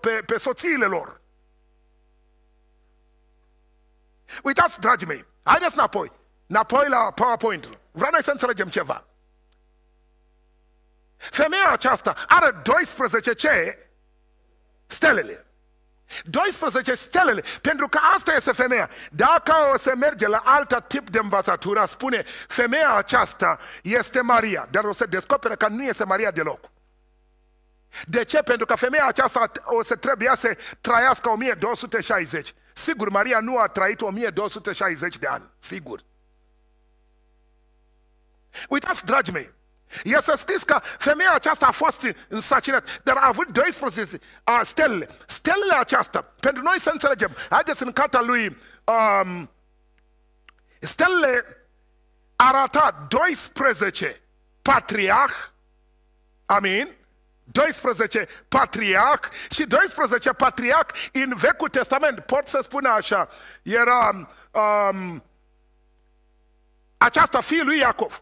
[SPEAKER 2] pe, pe soțiile lor. Uitați, dragii mei, haideți înapoi, înapoi la PowerPoint-ul. Vreau noi să înțelegem ceva. Femeia aceasta are 12 ce Stelele. 12 stelele, pentru că asta este femeia. Dacă o să merge la alt tip de învățătură, spune, femeia aceasta este Maria, dar o să descoperă că nu este Maria deloc. De ce? Pentru că femeia aceasta o să trebuia să trăiască 1260. Sigur, Maria nu a trăit 1260 de ani, sigur. Uitați, dragii mei, E să scris că femeia aceasta a fost însăcinată, dar a avut 12 uh, stele. Stelele aceasta, pentru noi să înțelegem, haideți în cartea lui, um, stelele arată 12 patriarh, amin, 12 patriarh și 12 patriarh în Vechiul Testament, pot să spun așa, era um, aceasta fiul lui Iacov.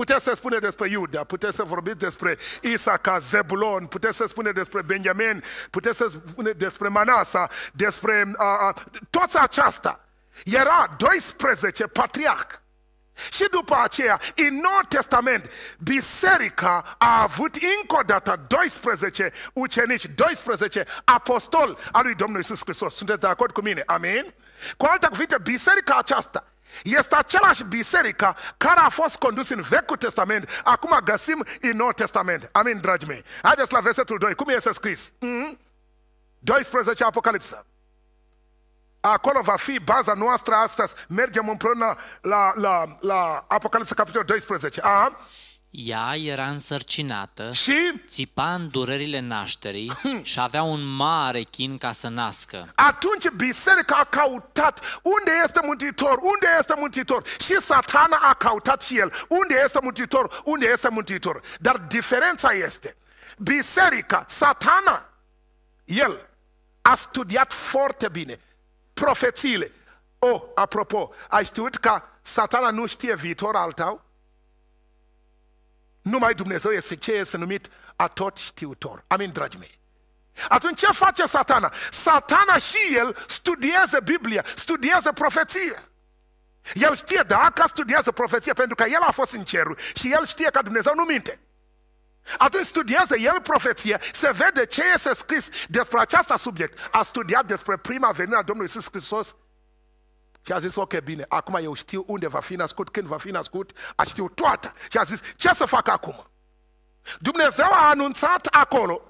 [SPEAKER 2] Puteți să spune despre Iuda, puteți să vorbiți despre Isaca, Zebulon, puteți să spune despre Benjamin, puteți să spune despre Manasa, despre a, a, toți aceasta. Era 12 patriarhi. Și după aceea, în Noul Testament, biserica a avut încă o dată 12 ucenici, 12 apostoli al lui Domnul Isus Hristos. Sunteți de acord cu mine? Amin? Cu alte cuvinte, biserica aceasta este același biserică care a fost condus în Vechiul Testament, acum găsim în Noul Testament. Amin, dragii mei. Haideți la versetul 2. Cum este scris? Mm? 12 Apocalipsă. Acolo va fi baza noastră astăzi. Mergem împreună la, la, la Apocalipsa, capitolul 12. Aha.
[SPEAKER 1] Ea era însărcinată, și țipa în durerile nașterii hmm. și avea un mare chin ca să nască.
[SPEAKER 2] Atunci biserica a căutat unde este Mântuitor, unde este Mântuitor. Și satana a căutat și el, unde este Mântuitor, unde este Mântuitor. Dar diferența este, biserica, satana, el a studiat foarte bine profețiile. O, oh, apropo, ai știut că satana nu știe viitorul al tău? Numai Dumnezeu este ce este numit tot știutor. Amin, dragii mei. Atunci ce face satana? Satana și el studiază Biblia, studiază profeție. El știe, da, că studiază profeție, pentru că el a fost în cerul și el știe că Dumnezeu nu minte. Atunci studiază el profeție, se vede ce este scris despre această subiect. A studiat despre prima venire a Domnului Iisus Hristos și a zis, ok, bine, acum eu știu unde va fi născut, când va fi născut, a știu toată. Și a zis, ce să fac acum? Dumnezeu a anunțat acolo.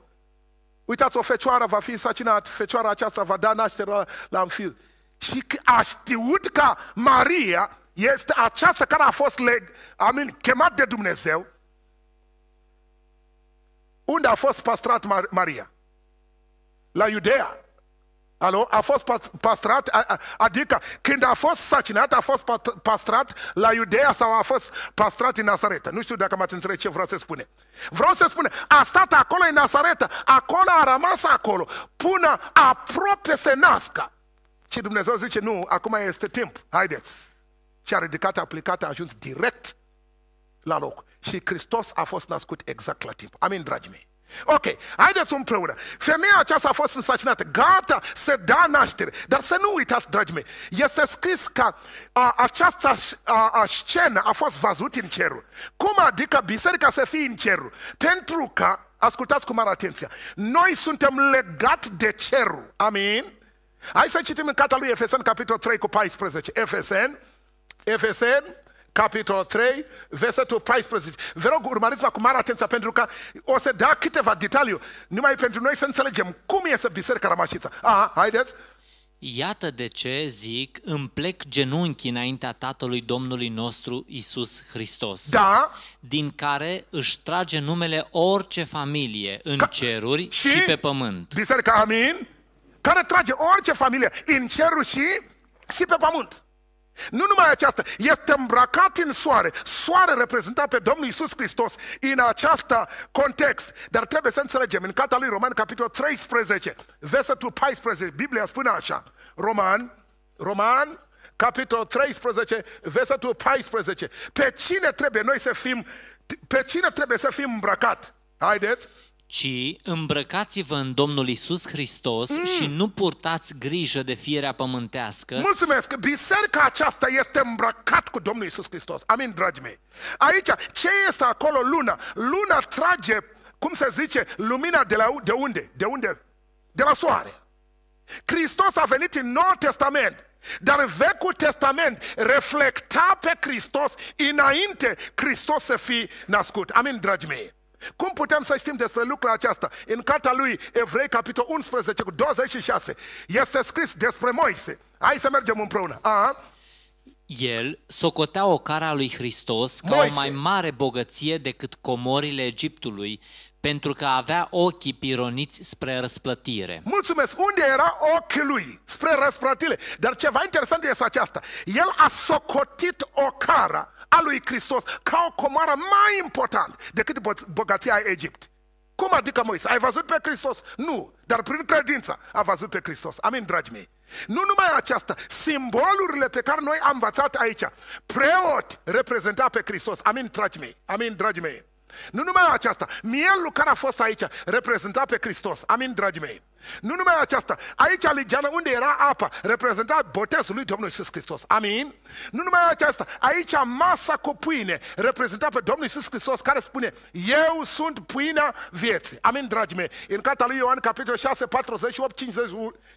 [SPEAKER 2] Uitați, o fecioară va fi însăcinată, fecioara aceasta va da naștere la, la un fiu. Și a știut că Maria este aceasta care a fost leg, amin, chemat de Dumnezeu. Unde a fost păstrat Maria? La Iudea. Alo? A fost pastrat, adică când a fost sacinat, a fost pastrat la Iudea sau a fost pastrat în Nazaretă. Nu știu dacă m-ați înțeles ce vreau să spune. Vreau să spun, a stat acolo în Nazaretă, acolo a rămas acolo, până aproape se nască. Și Dumnezeu zice, nu, acum este timp, haideți. Și a ridicat, a aplicat, a ajuns direct la loc. Și Hristos a fost născut exact la timp. Amin, dragii mei. Ok, haideți împreună. Femeia aceasta a fost însăcinată, gata să da naștere. Dar să nu uitați, dragii mei, este scris că a, această a, a scenă a fost văzut în cerul. Cum adică biserica să fie în cerul? Pentru că, ascultați cu mare atenție, noi suntem legați de cerul. Amin? Hai să citim în cata lui Efesen, capitolul 3 cu 14. Efesen, Efesen, capitolul 3, versetul 14. Vă rog, urmăriți-vă cu mare atenție pentru că o să dea câteva detaliu, numai pentru noi să înțelegem cum este Biserica Rămașița. Aha, haideți!
[SPEAKER 1] Iată de ce zic, îmi plec genunchii înaintea Tatălui Domnului nostru Isus Hristos. Da. Din care își trage numele orice familie în Ca... ceruri și, și pe pământ.
[SPEAKER 2] Biserica, amin? Care trage orice familie în ceruri și, și pe pământ. Nu numai aceasta, este îmbrăcat în soare. Soare reprezentat pe Domnul Isus Hristos în acest context. Dar trebuie să înțelegem, în cartea lui Roman, capitolul 13, versetul 14, Biblia spune așa, Roman, Roman, capitolul 13, versetul 14. Pe cine trebuie noi să fim, pe cine trebuie să fim îmbrăcat? Haideți!
[SPEAKER 1] ci îmbrăcați-vă în Domnul Isus Hristos mm. și nu purtați grijă de fierea pământească.
[SPEAKER 2] Mulțumesc! Biserica aceasta este îmbrăcat cu Domnul Isus Hristos. Amin, dragii mei! Aici, ce este acolo luna? Luna trage, cum se zice, lumina de, la, de unde? De unde? De la soare. Hristos a venit în Noul Testament. Dar Vecul Testament reflecta pe Hristos înainte Hristos să fie nascut. Amin, dragii mei! Cum putem să știm despre lucrul acesta? În cartea lui Evrei, capitol 11, cu 26, este scris despre Moise. Hai să mergem împreună. Aha.
[SPEAKER 1] El socotea ocara lui Hristos ca Moise. o mai mare bogăție decât comorile Egiptului, pentru că avea ochii pironiți spre răsplătire.
[SPEAKER 2] Mulțumesc! Unde era ochii lui? Spre răsplătire. Dar ceva interesant este aceasta. El a socotit ocara lui Hristos ca o comară mai important decât bogăția Egipt. Cum adică, Moise, ai văzut pe Hristos? Nu, dar prin credință a văzut pe Hristos. Amin, dragi mei. Nu numai aceasta, simbolurile pe care noi am învățat aici. Preot reprezenta pe Hristos. Amin, dragi mei. Amin, dragi mei. Nu numai aceasta, mielul care a fost aici reprezenta pe Hristos. Amin, dragii mei. Nu numai aceasta, aici Ligeană, unde era apa, reprezenta botezul lui Domnul Iisus Hristos. Amin? Nu numai aceasta, aici masa cu pâine reprezenta pe Domnul Iisus Hristos care spune, eu sunt pâinea vieții. Amin, dragii mei? În cartea lui Ioan, capitolul 6, 48,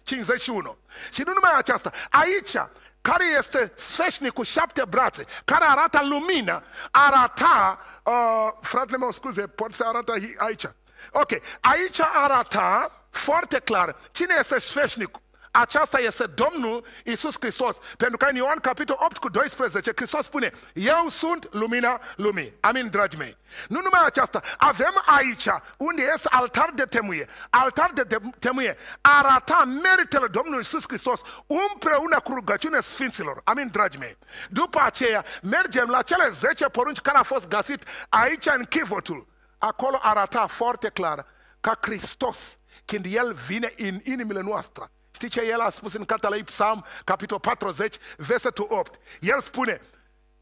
[SPEAKER 2] 51. Și nu numai aceasta, aici care este cu șapte brațe, care arată lumină, arata Ah, fratele meu, scuze, pot să arată aici. Ok, aici arată foarte clar cine este sfeșnicul aceasta este Domnul Isus Hristos. Pentru că în Ioan capitolul 8 cu 12, Hristos spune, eu sunt lumina lumii. Amin, dragi mei. Nu numai aceasta, avem aici unde este altar de temuie. Altar de temuie arata meritele Domnului Isus Hristos împreună cu rugăciune sfinților. Amin, dragi mei. După aceea, mergem la cele 10 porunci care au fost găsit aici în chivotul. Acolo arata foarte clar ca Hristos, când El vine în inimile noastre, Știi ce el a spus în cartea lui Psalm, capitolul 40, versetul 8? El spune,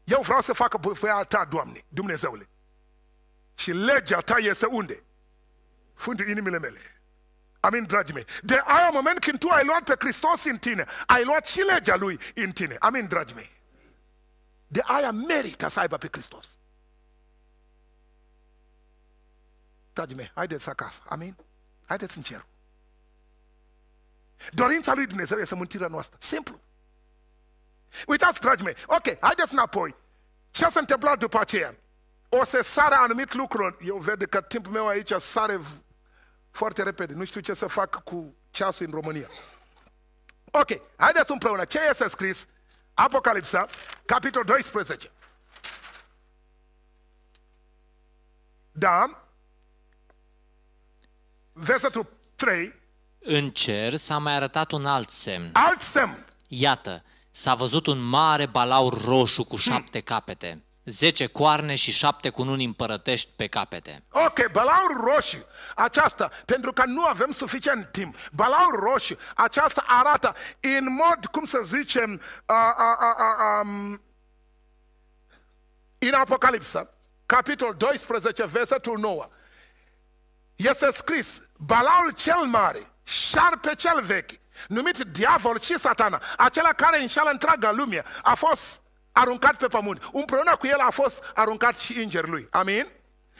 [SPEAKER 2] eu vreau să facă voia ta, Doamne, Dumnezeule. Și legea ta este unde? Fundul inimile mele. Amin, dragii mei. De aia, moment când tu ai luat pe Hristos în tine, ai luat și legea Lui în tine. Amin, dragii mei. De aia merită să aibă pe Hristos. Dragii mei, haideți acasă. Amin? Haideți în cerul. Dorința lui Dumnezeu este mântirea noastră. Simplu. Uitați, dragii mei, ok, haideți înapoi. Ce s-a întâmplat după aceea? O să sară anumit lucru. Eu vede că timpul meu aici sare foarte repede. Nu știu ce să fac cu ceasul în România. Ok, haideți împreună. Ce este scris? Apocalipsa, capitolul 12. Da,
[SPEAKER 1] versetul 3, în cer s-a mai arătat un alt semn. Alt semn! Iată, s-a văzut un mare balaur roșu cu hmm. șapte hmm. capete. Zece coarne și șapte cununi împărătești pe capete.
[SPEAKER 2] Ok, balaur roșu, aceasta, pentru că nu avem suficient timp, balaur roșu, aceasta arată în mod, cum să zicem, în Apocalipsă, capitol 12, versetul 9, este scris, balaul cel mare, șarpe cel vechi, numit diavol și satana, acela care înșală întreaga lume, a fost aruncat pe pământ. Împreună cu el a fost aruncat și îngerul lui. Amin?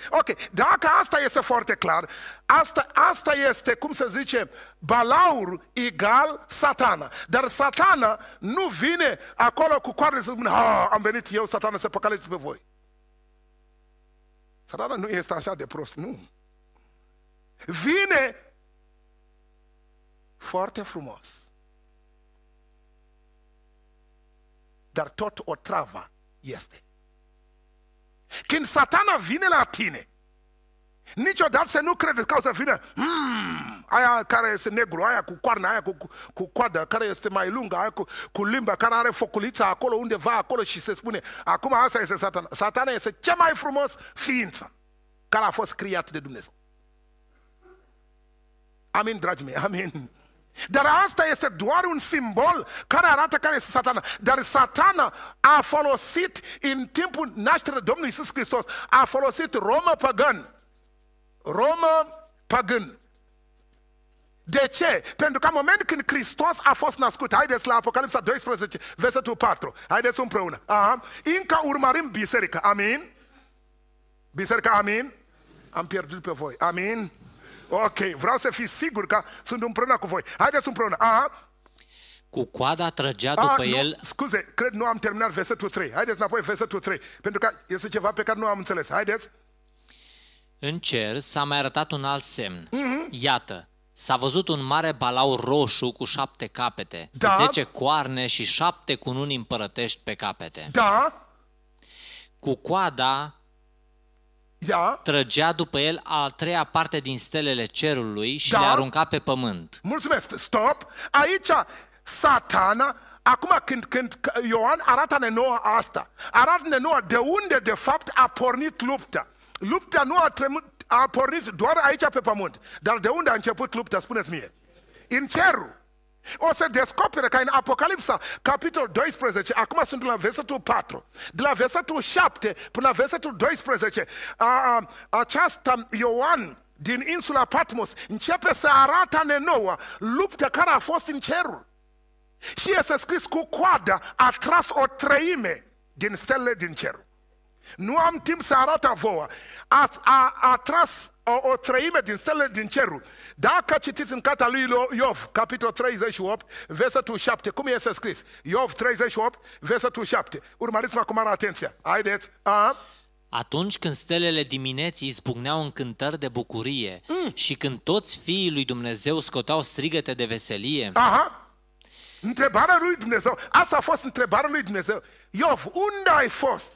[SPEAKER 2] Ok, dacă asta este foarte clar, asta, asta este, cum să zice, balaur egal satana. Dar satana nu vine acolo cu coarne să spună, am venit eu, satana, să păcălește pe voi. Satana nu este așa de prost, nu. Vine foarte frumos. Dar tot o travă este. Când satana vine la tine, niciodată să nu credeți că o să vină hmm, aia care este negru, aia cu coarna, aia cu, cu, cu coada, care este mai lungă, aia cu, cu limba, care are foculița acolo undeva, acolo și se spune, acum asta este satana. Satana este cea mai frumos ființă care a fost creat de Dumnezeu. Amin, dragii mei, amin. Dar asta este doar un simbol care arată care este satana. Dar satana a folosit în timpul nașterii Domnului Isus Hristos, a folosit Romă păgân. Romă păgân. De ce? Pentru că în momentul când Hristos a fost născut, haideți la Apocalipsa 12, versetul 4, haideți împreună. Aha. Încă urmărim biserica, amin? Biserica, amin? Am pierdut pe voi, amin? Ok, vreau să fiți sigur că sunt împreună cu voi. Haideți împreună. Aha. Cu
[SPEAKER 1] coada trăgea ah, după nu, el...
[SPEAKER 2] Scuze, cred nu am terminat versetul 3. Haideți înapoi versetul 3, pentru că este ceva pe care nu am înțeles. Haideți.
[SPEAKER 1] În cer s-a mai arătat un alt semn. Mm-hmm. Iată, S-a văzut un mare balaur roșu cu șapte capete, da. zece coarne și șapte cununi împărătești pe capete. Da. Cu coada da. trăgea după el a treia parte din stelele cerului și da. le arunca pe pământ.
[SPEAKER 2] Mulțumesc, stop! Aici satana Acum când, când Ioan arată nenoa asta, arată nenoa de unde de fapt a pornit lupta. Lupta nu a, tremut, a pornit doar aici pe pământ, dar de unde a început lupta, spuneți mie? În cerul. O să descopere că în Apocalipsa, capitolul 12, acum sunt la versetul 4, de la versetul 7 până la versetul 12, a, a, aceasta Ioan din insula Patmos începe să arată nenouă lupta care a fost în cerul. Și este scris cu coada, a tras o treime din stelele din cerul. Nu am timp să arată vouă. A, a, a tras o, o treime din stele din cerul. Dacă citiți în cartea lui Iov, capitolul 38, versetul 7, cum este scris? Iov 38, versetul 7. Urmăriți-mă acum mare atenție. Haideți! A?
[SPEAKER 1] Atunci când stelele dimineții izbucneau în cântări de bucurie mm. și când toți fiii lui Dumnezeu scotau strigăte de veselie...
[SPEAKER 2] Aha! Întrebarea lui Dumnezeu. Asta a fost întrebarea lui Dumnezeu. Iov, unde ai fost?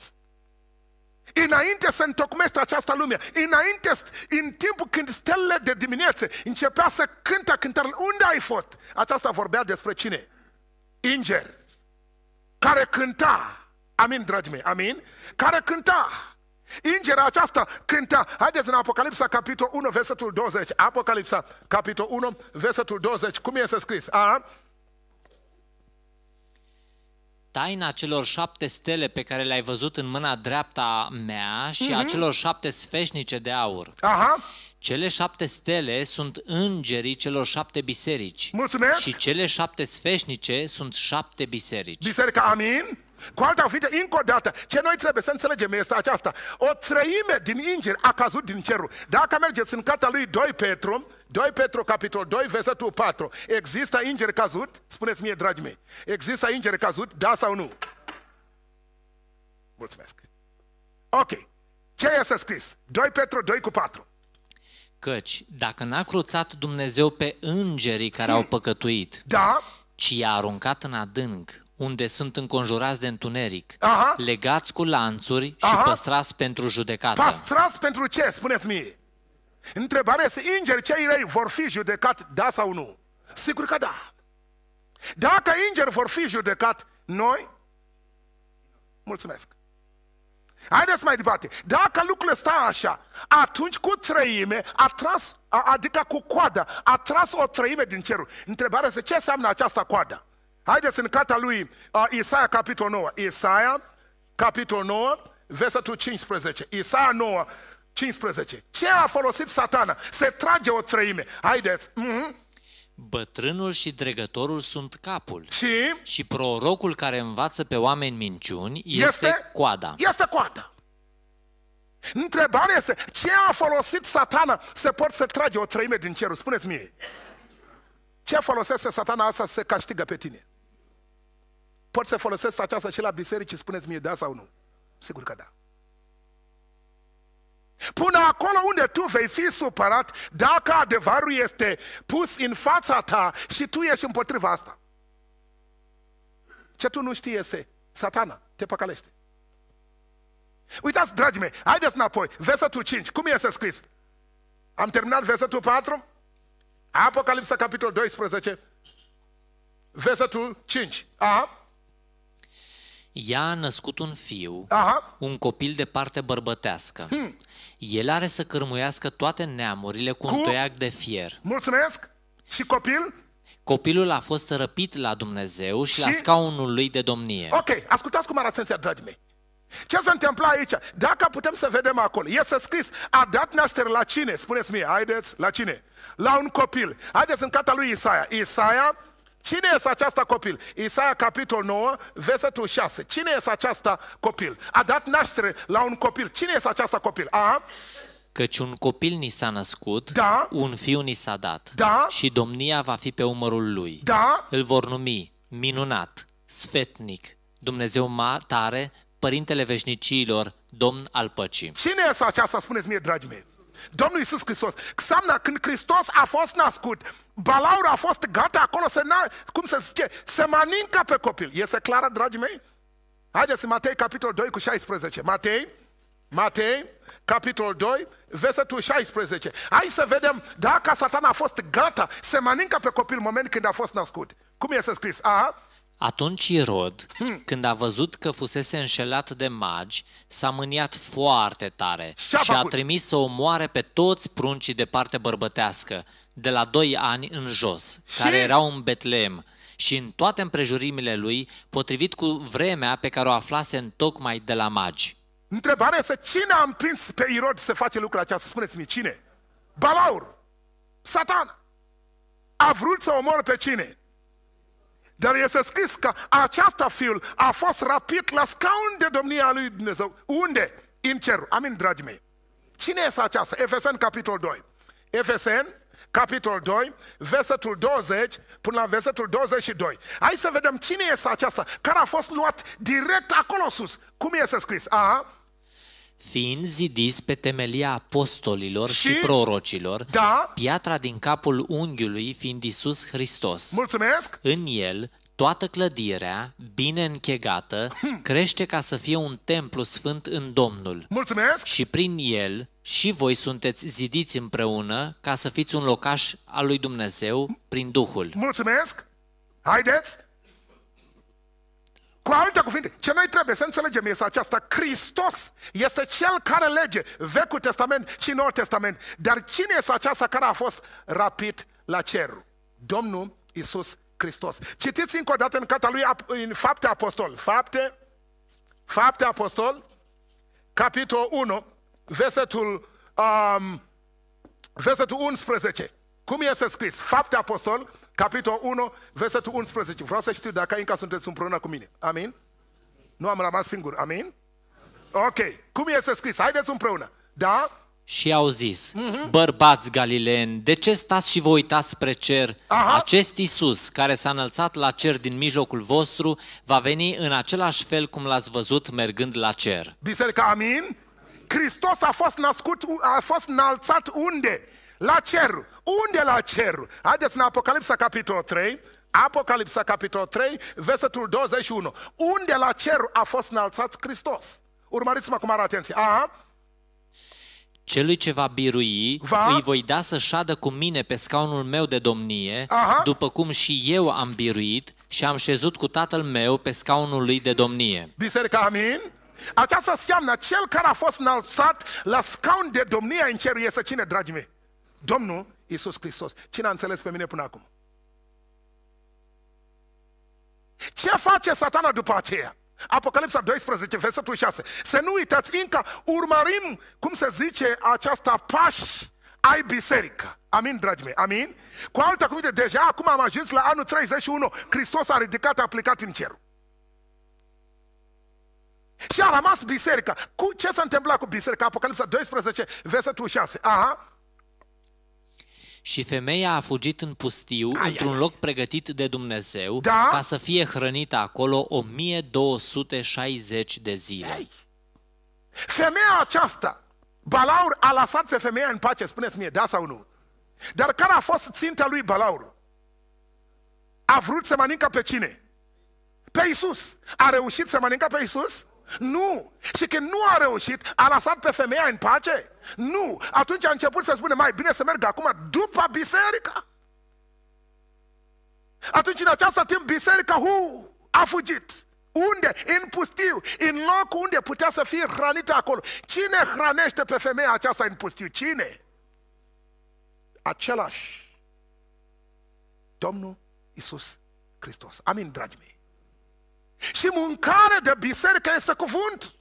[SPEAKER 2] Înainte să întocmește această lume, înainte, în timpul când stelele de dimineață începea să cântă cântările, unde ai fost? Aceasta vorbea despre cine? Înger, care cânta. Amin, dragii mei, amin? Care cânta. Ingera aceasta cânta. Haideți în Apocalipsa, capitolul 1, versetul 20. Apocalipsa, capitolul 1, versetul 20. Cum este scris? A?
[SPEAKER 1] taina celor șapte stele pe care le-ai văzut în mâna dreapta mea și uh-huh. a mhm. celor șapte sfeșnice de aur. Aha. Cele șapte stele sunt îngerii celor șapte biserici. Mulțumesc! Și cele șapte sfeșnice sunt șapte biserici.
[SPEAKER 2] Biserica, amin? Cu alte cuvinte, încă o dată, ce noi trebuie să înțelegem este aceasta. O treime din îngeri a căzut din cerul. Dacă mergeți în cartea lui 2 Petru, 2 Petru, capitol 2, versetul 4, există îngeri căzut? Spuneți mie, dragii mei, există îngeri căzut, da sau nu? Mulțumesc. Ok. Ce este scris? 2 Petru 2 cu 4.
[SPEAKER 1] Căci dacă n-a cruțat Dumnezeu pe îngerii care au păcătuit, da. ci i-a aruncat în adânc, unde sunt înconjurați de întuneric, Aha. legați cu lanțuri Aha. și păstrați pentru judecată.
[SPEAKER 2] Păstrați pentru ce, spuneți mie? Întrebarea este, îngeri cei răi vor fi judecat, da sau nu? Sigur că da. Dacă îngeri vor fi judecat, noi? Mulțumesc. Haideți mai departe. Dacă lucrurile stau așa, atunci cu trăime a tras, adică cu coada, a tras o trăime din cerul. Întrebarea este ce înseamnă această coadă? Haideți în cartea lui uh, Isaia, capitolul 9. Isaia, capitolul 9, versetul 15. Isaia 9, 15. Ce a folosit satana? Se trage o trăime. Haideți. Mm-hmm.
[SPEAKER 1] Bătrânul și dregătorul sunt capul. Și? Și prorocul care învață pe oameni minciuni este, este coada.
[SPEAKER 2] Este coada. Întrebarea este, ce a folosit satana să pot să trage o trăime din cerul? Spuneți mie. Ce folosește satana asta să castigă pe tine? Pot să folosesc aceasta și la biserici, spuneți mie da sau nu? Sigur că da. Până acolo unde tu vei fi supărat dacă adevărul este pus în fața ta și tu ești împotriva asta. Ce tu nu știi este, satana te păcălește. Uitați, dragii mei, haideți înapoi, versetul 5, cum este scris? Am terminat versetul 4, Apocalipsa, capitolul 12, versetul 5. Aha.
[SPEAKER 1] Ea a născut un fiu, Aha. un copil de parte bărbătească. Hmm. El are să cărmuiască toate neamurile cu, cu un toiac de fier.
[SPEAKER 2] Mulțumesc! Și copil?
[SPEAKER 1] Copilul a fost răpit la Dumnezeu și, și la scaunul lui de domnie.
[SPEAKER 2] Ok, ascultați cum arată atenția, dragii mei. Ce se întâmplă aici? Dacă putem să vedem acolo, este scris, a dat naștere la cine? Spuneți mie, haideți, la cine? La un copil. Haideți în cata lui Isaia. Isaia, Cine este aceasta copil? Isaia, capitol 9, versetul 6. Cine este aceasta copil? A dat naștere la un copil. Cine este aceasta copil? Aha.
[SPEAKER 1] Căci un copil ni s-a născut, da. un fiu ni s-a dat da. și domnia va fi pe umărul lui. Da. Îl vor numi minunat, sfetnic, Dumnezeu tare, Părintele Veșnicilor, Domn al Păcii.
[SPEAKER 2] Cine este aceasta, spuneți mie, dragii mei? Domnul Iisus Hristos. Înseamnă când Hristos a fost născut, balaur a fost gata acolo să, n-a, cum să zice, să manincă pe copil. Este clară, dragii mei? Haideți în Matei, capitolul 2 cu 16. Matei, Matei, capitolul 2, versetul 16. Hai să vedem dacă satan a fost gata să manincă pe copil în moment când a fost născut. Cum este scris? Aha,
[SPEAKER 1] atunci Irod, când a văzut că fusese înșelat de magi, s-a mâniat foarte tare și a trimis să omoare pe toți pruncii de parte bărbătească, de la doi ani în jos, care erau în Betlehem și în toate împrejurimile lui, potrivit cu vremea pe care o aflase în tocmai de la magi.
[SPEAKER 2] Întrebarea este cine a împins pe Irod să face lucrul acesta? Spuneți-mi cine? Balaur! Satan! A vrut să omoare pe cine? Dar este scris că aceasta fiul a fost rapit la scaun de domnia lui Dumnezeu. Unde? În cer. Amin, dragii mei. Cine este aceasta? Efesen, capitolul 2. Efesen, capitolul 2, versetul 20 până la versetul 22. Hai să vedem cine este aceasta, care a fost luat direct acolo sus. Cum este scris? Aha,
[SPEAKER 1] fiind zidis pe temelia apostolilor și, și prorocilor, da, piatra din capul unghiului fiind Isus Hristos. Mulțumesc! În el toată clădirea, bine închegată, hmm. crește ca să fie un templu sfânt în Domnul. Mulțumesc! Și prin el și voi sunteți zidiți împreună ca să fiți un locaș al lui Dumnezeu prin Duhul. Mulțumesc! Haideți!
[SPEAKER 2] Cu alte cuvinte, ce noi trebuie să înțelegem este aceasta. Hristos este Cel care lege Vecul Testament și Noul Testament. Dar cine este aceasta care a fost rapid la cer? Domnul Isus Hristos. Citiți încă o dată în cartea lui în Fapte Apostol. Fapte, Fapte Apostol, capitolul 1, versetul, um, versetul 11. Cum este scris? Fapte Apostol, capitolul 1, versetul 11. Vreau să știu dacă încă sunteți împreună cu mine. Amin? Nu am rămas singur. Amin? Ok. Cum este scris? Haideți împreună. Da?
[SPEAKER 1] Și au zis, mm-hmm. bărbați galileeni, de ce stați și vă uitați spre cer? Aha. Acest Isus care s-a înălțat la cer din mijlocul vostru va veni în același fel cum l-ați văzut mergând la cer.
[SPEAKER 2] Biserica, amin? amin. Hristos a fost născut, a fost înălțat unde? La cer. Unde la cer? Haideți în Apocalipsa, capitolul 3. Apocalipsa, capitolul 3, versetul 21. Unde la cer a fost înalțat Hristos? Urmăriți-mă arată atenție. Aha.
[SPEAKER 1] Celui ce va birui, va? îi voi da să șadă cu mine pe scaunul meu de domnie, Aha. după cum și eu am biruit și am șezut cu tatăl meu pe scaunul lui de domnie.
[SPEAKER 2] Biserica, amin? Aceasta înseamnă cel care a fost înalțat la scaun de domnie în cerul este cine, dragii mei? Domnul Iisus Hristos. Cine a înțeles pe mine până acum? Ce face satana după aceea? Apocalipsa 12, versetul 6. Să nu uitați, încă urmărim, cum se zice aceasta, paș ai biserică. Amin, dragii mei, amin? Cu alte cuvinte, deja acum am ajuns la anul 31, Hristos a ridicat, a aplicat în cer. Și a rămas biserica. Cu ce s-a întâmplat cu biserica? Apocalipsa 12, versetul 6. Aha.
[SPEAKER 1] Și femeia a fugit în pustiu, ai, într-un ai. loc pregătit de Dumnezeu, da? ca să fie hrănită acolo 1260 de zile. Ei.
[SPEAKER 2] Femeia aceasta, Balaur a lăsat pe femeia în pace, spuneți mie, da sau nu? Dar care a fost ținta lui Balaur? A vrut să mănâncă pe cine? Pe Isus. A reușit să mănâncă pe Isus? Nu! Și când nu a reușit, a lăsat pe femeia în pace? Nu! Atunci a început să spune, mai bine să merg acum după biserică. Atunci în această timp biserica hu, a fugit. Unde? În pustiu, în loc unde putea să fie hrănită acolo. Cine hrănește pe femeia aceasta în pustiu? Cine? Același. Domnul Isus Hristos. Amin, dragii mei. Și mâncare de biserică este cuvânt.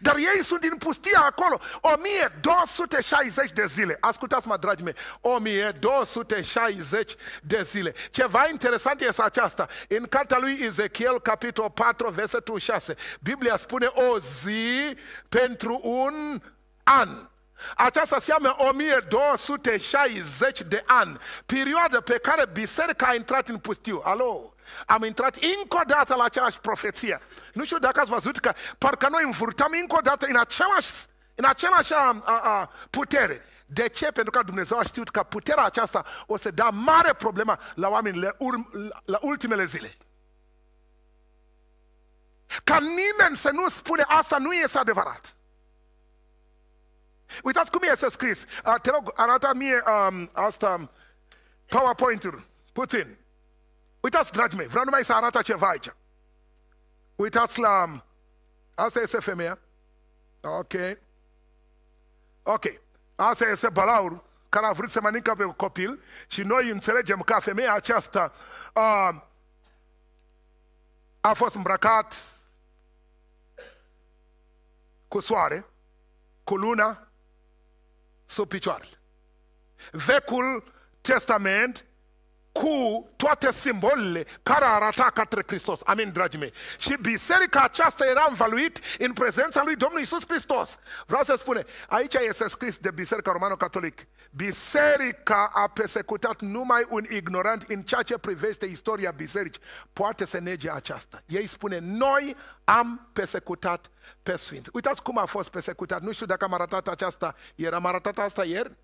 [SPEAKER 2] Dar ei sunt din pustia acolo 1260 de zile. Ascultați-mă, dragii mei, 1260 de zile. Ceva interesant este aceasta. În cartea lui Ezechiel, capitolul 4, versetul 6, Biblia spune o zi pentru un an. Aceasta seamă 1260 de ani, perioada pe care biserica a intrat în pustiu. Alo? Am intrat încă o dată la aceeași profeție. Nu știu dacă ați văzut că parcă noi învârteam încă o dată în același, în același a, a, a, putere. De ce? Pentru că Dumnezeu a știut că puterea aceasta o să dea mare problemă la oameni la, la ultimele zile. Ca nimeni să nu spune asta nu este adevărat. Uitați cum este scris. Te rog, arată mie um, asta, PowerPoint-ul, puțin. Uitați, dragii mei, vreau numai să arată ceva aici. Uitați la... Asta este femeia. Ok. Ok. Asta este balaurul care a vrut să mănâncă pe copil și noi înțelegem că femeia aceasta uh, a fost îmbrăcat cu soare, cu luna, sub picioarele. Vecul Testament cu toate simbolele care arata către Hristos. Amin, dragii mei. Și biserica aceasta era învaluit în prezența lui Domnul Isus Hristos. Vreau să spune, aici este scris de Biserica Romano-Catolic. Biserica a persecutat numai un ignorant în ceea ce privește istoria bisericii. Poate să nege aceasta. Ei spune, noi am persecutat pe sfinți. Uitați cum a fost persecutat. Nu știu dacă am arătat aceasta ieri. Am arătat asta ieri?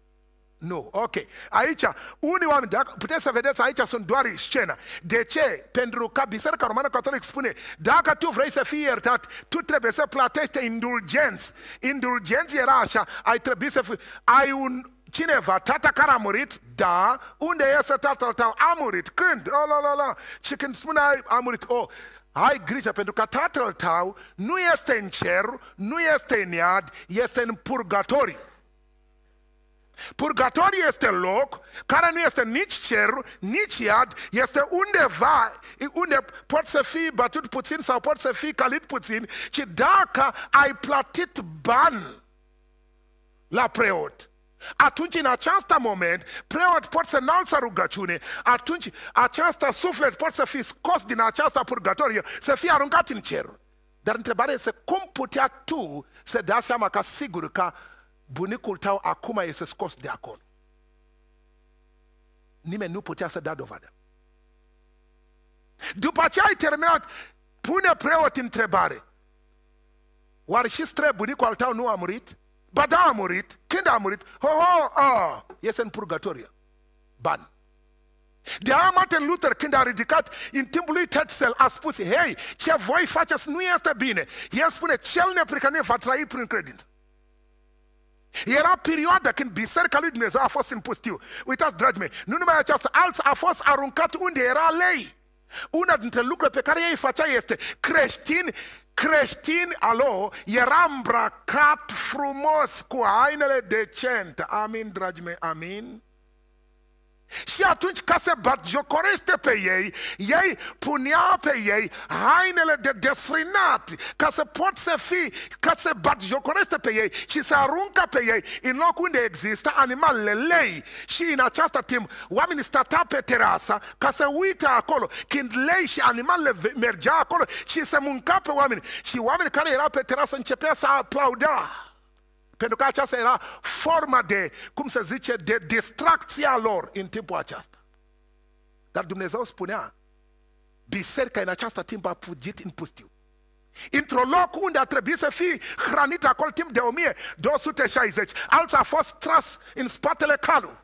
[SPEAKER 2] Nu. Ok. Aici, unii oameni, dacă, puteți să vedeți, aici sunt doar scena. De ce? Pentru că Biserica Romană Catolică spune, dacă tu vrei să fii iertat, tu trebuie să plătești indulgenți. Indulgenți era așa, ai trebuit să fii, ai un, cineva, tata care a murit, da, unde este tatăl tău? A murit, când? Oh, la, la, la. Și când spune a murit, oh, ai grijă, pentru că tatăl tău nu este în cer, nu este în iad, este în purgatoriu. Purgatoriul este loc care nu este nici cer, nici iad, este undeva unde poți să fii bătut puțin sau poți să fii calit puțin, ci dacă ai platit bani la preot, atunci, în acest moment, preot poate să înalță rugăciune, atunci aceasta suflet poate să fie scos din această purgatorie, să fie aruncat în cer. Dar întrebarea este cum putea tu să dea seama ca sigur că bunicul tău acum este scos de acolo. Nimeni nu putea să dea dovadă. După ce ai terminat, pune preot întrebare. Oare și străbunicul al tău nu a murit? Ba da, a murit. Când a murit? Ho, ho, a, este în purgatoriu, Ban. De aia Martin Luther, când a ridicat în timpul lui Tetzel, a spus, hei, ce voi faceți nu este bine. El spune, cel nepricănit va trăi prin credință. Era perioada când biserica lui Dumnezeu a fost în pustiu. Uitați, dragi mei, nu numai aceasta, alți a fost aruncat unde era lei. Una dintre lucrurile pe care ei făcea este creștin, creștin, alo, era îmbrăcat frumos cu hainele decente. Amin, dragi mei, amin. Și atunci, ca să jocorește pe ei, ei punea pe ei hainele de desfrânat, ca să pot să fi, ca să jocorește pe ei și să arunca pe ei în loc unde există animalele lei. Și în această timp, oamenii stăteau pe terasa ca să uite acolo, când lei și animalele mergea acolo și să mânca pe oameni. Și oamenii care erau pe terasă începea să aplaudea. Pentru că aceasta era forma de, cum să zice, de distracția lor în timpul acesta. Dar Dumnezeu spunea, biserica în această timp a fugit în pustiu. Într-un loc unde a trebuit să fie hrănit acolo timp de 1260. Alții a fost tras în spatele calului.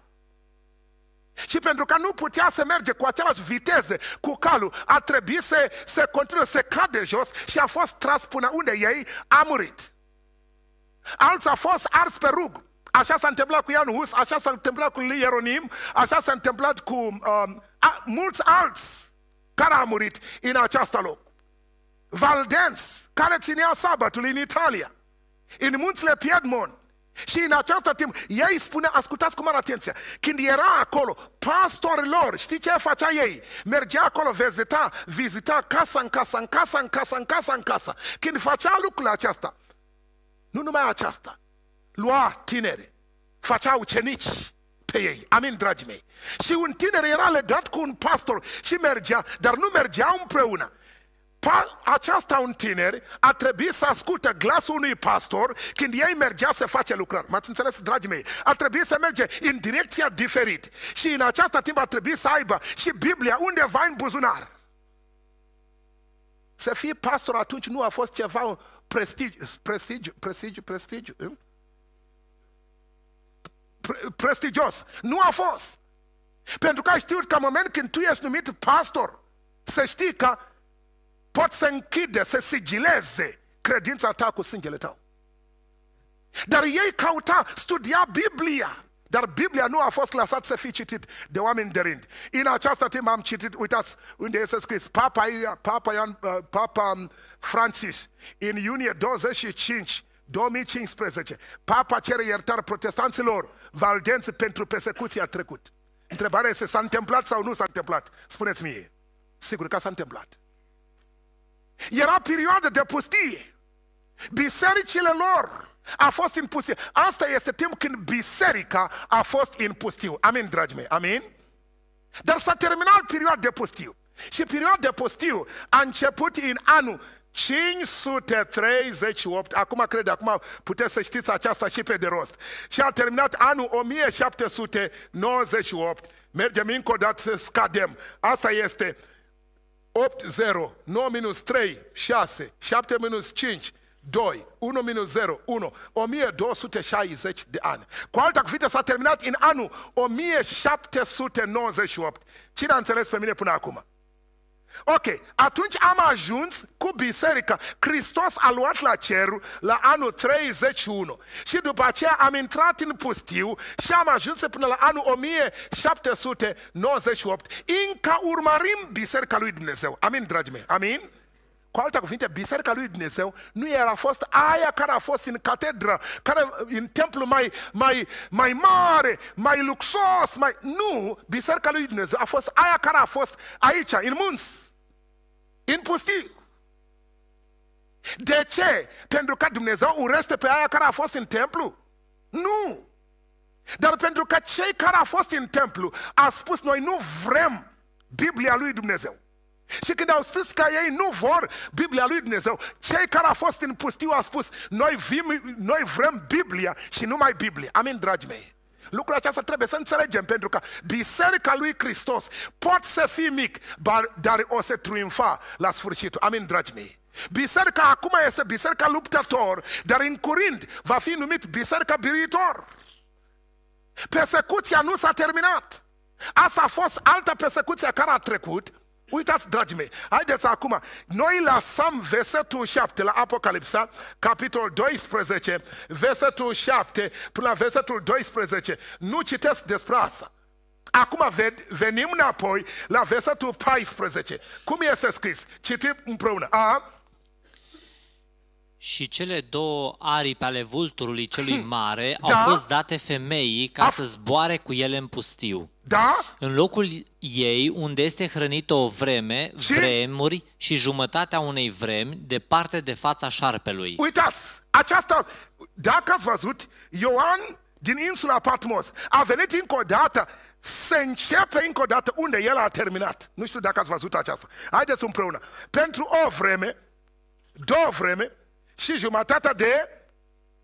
[SPEAKER 2] Și pentru că nu putea să merge cu același viteză cu calul, a trebuit să se continue, să cadă jos și a fost tras până unde ei a murit. Alții au fost ars pe rug. Așa s-a întâmplat cu Ian Hus, așa s-a întâmplat cu Ieronim, așa s-a întâmplat cu um, a, mulți alți care au murit în această loc. Valdens, care ținea sabatul în Italia, în munțile Piedmont. Și în această timp, ei spunea, ascultați cu mare atenție, când era acolo, pastorilor, știi ce facea ei? Mergea acolo, vizita, vizita casa în casa, în casa, în casa, în casa, în casa. Când facea lucrul acesta, nu numai aceasta. Lua tinere. Facea ucenici pe ei. Amin, dragii mei. Și un tiner era legat cu un pastor și mergea, dar nu mergeau împreună. Pa, aceasta un tiner a trebuit să asculte glasul unui pastor când ei mergea să face lucrări. M-ați înțeles, dragii mei? A trebuit să merge în direcția diferit. Și în această timp a trebuit să aibă și Biblia undeva în buzunar. Să fii pastor atunci nu a fost ceva prestigiu, prestigiu, prestigiu, prestigiu. Eh? prestigios. Nu a fost. Pentru că ai știut că în moment când tu ești numit pastor, să știi că pot să închide, să sigileze credința ta cu sângele tău. Dar ei căuta, studia Biblia. Dar Biblia nu a fost lăsat să fie citit de oameni de rând. În această timp am citit, uitați unde este scris, Papa, Papa, Ian, uh, Papa um, Francis, în iunie 25, 2015, Papa cere iertare protestanților valdenți pentru persecuția trecut. Întrebarea este, s-a întâmplat sau nu s-a întâmplat? Spuneți mie. Sigur că s-a întâmplat. Era perioadă de pustie. Bisericile lor a fost în pustiu. Asta este timp când biserica a fost în pustiu. Amin, dragii mei, amin? Dar s-a terminat perioada de pustiu. Și perioada de pustiu a început în anul 538, acum cred, acum puteți să știți aceasta și pe de rost. Și a terminat anul 1798. Mergem încă o dată să scadem. Asta este 8, 0, 9 minus 3, 6, 7 minus 5, 2, 1 minus 0, 1, 1260 de ani. Cu alta cuvinte, s-a terminat în anul 1798. Cine a înțeles pe mine până acum? Ok, atunci am ajuns cu biserica. Hristos a luat la cer la anul 31 și după aceea am intrat în pustiu și am ajuns până la anul 1798. Încă urmărim biserica lui Dumnezeu. Amin, dragii mei, amin? Cu alte cuvinte, biserica lui Dumnezeu nu era fost aia care a fost în catedră, care în templu mai, mai, mai mare, mai luxos, mai... Nu! Biserica lui Dumnezeu a fost aia care a fost aici, în munți, în pustii. De ce? Pentru că Dumnezeu urăște pe aia care a fost în templu? Nu! Dar pentru că cei care au fost în templu a spus, noi nu vrem Biblia lui Dumnezeu. Și când au spus că ei nu vor Biblia lui Dumnezeu, cei care au fost în pustiu au spus, noi, vim, noi vrem Biblia și numai Biblia. Amin, dragi mei? Lucrul acesta trebuie să înțelegem, pentru că biserica lui Hristos poate să fie mic, dar o să triumfa la sfârșit. Amin, dragi mei? Biserica acum este biserica luptător, dar în curând va fi numit biserica biruitor. Persecuția nu s-a terminat. Asta a fost alta persecuție care a trecut, Uitați, dragii mei, haideți acum, noi lăsăm versetul 7 la Apocalipsa, capitolul 12, versetul 7 până la versetul 12. Nu citesc despre asta. Acum venim înapoi la versetul 14. Cum este scris? Citim împreună. A,
[SPEAKER 1] și cele două aripi ale vulturului celui hmm. mare da? au fost date femeii ca A... să zboare cu ele în pustiu. Da? În locul ei, unde este hrănită o vreme, Ce? vremuri și jumătatea unei vremi, departe de fața șarpelui.
[SPEAKER 2] Uitați! Aceasta, dacă ați văzut, Ioan din insula Patmos a venit încă o dată se începe încă o dată unde el a terminat. Nu știu dacă ați văzut aceasta. Haideți împreună. Pentru o vreme, două vreme, și jumătate de,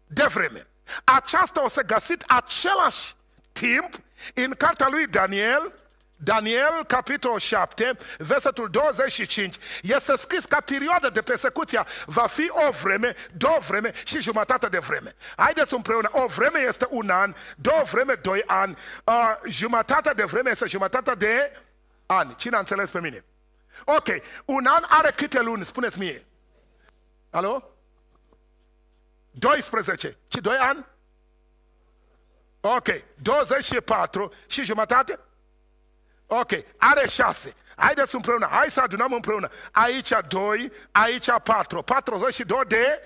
[SPEAKER 2] de vreme. Aceasta o să găsit același timp în cartea lui Daniel, Daniel, capitolul 7, versetul 25, este scris ca perioada de persecuție va fi o vreme, două vreme și jumătate de vreme. Haideți împreună, o vreme este un an, două vreme, doi ani, uh, jumătate de vreme este jumătate de ani. Cine a înțeles pe mine? Ok, un an are câte luni, spuneți mie. Alo? 12, Ce, 2 ani? Ok, 24 și jumătate? Ok, are 6. Haideți împreună, hai să adunăm împreună. Aici 2, aici 4, 42 de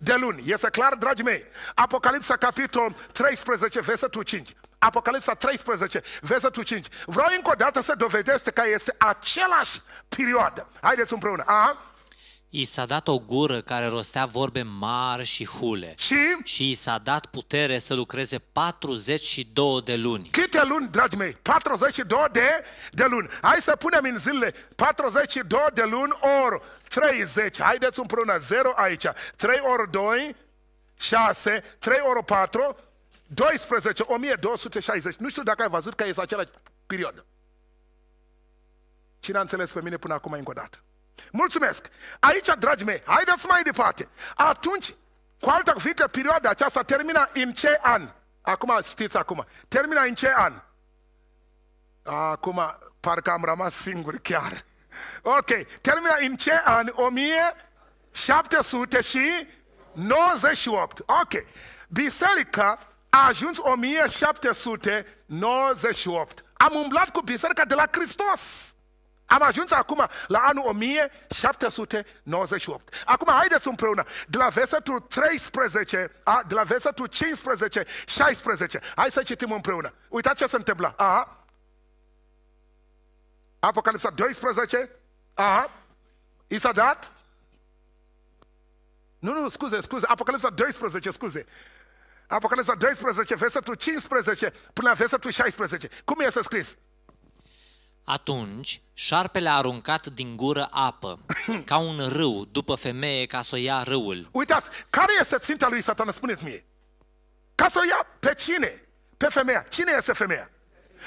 [SPEAKER 2] de luni. Este clar, dragii mei? Apocalipsa, capitol 13, versetul 5. Apocalipsa 13, versetul 5. Vreau încă o dată să dovedeți că este același perioadă. Haideți împreună. Aha.
[SPEAKER 1] I s-a dat o gură care rostea vorbe mari și hule. Și? Și i s-a dat putere să lucreze 42 de luni.
[SPEAKER 2] Câte luni, dragi mei? 42 de, de luni. Hai să punem în zile. 42 de luni ori 30. Haideți împreună 0 aici. 3 ori 2, 6, 3 ori 4, 12, 1260. Nu știu dacă ai văzut că este același perioadă. Cine a înțeles pe mine până acum încă o dată? Mulțumesc! Aici, dragii mei, haideți mai departe. Atunci, cu alte cuvinte, perioada aceasta termina în ce an? Acum știți acum. Termina în ce an? Acum, parcă am rămas singur chiar. Ok, termina în ce an? 1798. Ok. Biserica a ajuns 1798. Am umblat cu biserica de la Hristos. Am ajuns acum la anul 1798. Acum haideți împreună de la versetul 13, a, de la versetul 15, 16. Hai să citim împreună. Uitați ce se întâmplă. Aha. Apocalipsa 12. Aha. I s-a dat? Nu, nu, scuze, scuze. Apocalipsa 12, scuze. Apocalipsa 12, versetul 15 până la versetul 16. Cum e să scris?
[SPEAKER 1] Atunci, șarpele a aruncat din gură apă, ca un râu, după femeie ca să o ia râul.
[SPEAKER 2] Uitați, care este ținta lui satana? Spuneți mie. Ca să o ia pe cine? Pe femeia. Cine este femeia?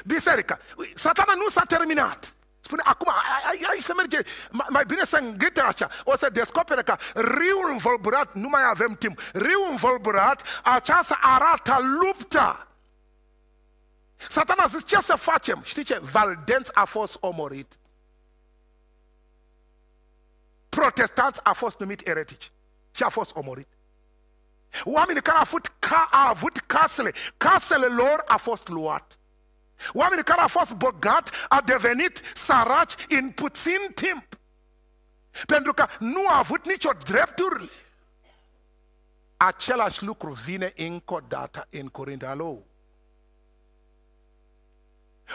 [SPEAKER 2] Biserica. Satana nu s-a terminat. Spune, acum, ai să merge, mai, mai bine să îngâte așa. O să descopere că riul învolburat, nu mai avem timp, riul învolburat, aceasta arată lupta. Satan a zis, ce să facem? Știi ce? Valdenț a fost omorit. Protestanți a fost numit eretici și a fost omorit. Oamenii care au avut, ca, a avut casele, casele lor a fost luat. Oamenii care au fost bogat a devenit săraci în puțin timp. Pentru că nu a avut nicio drepturi. Același lucru vine încă o dată în Corintealou.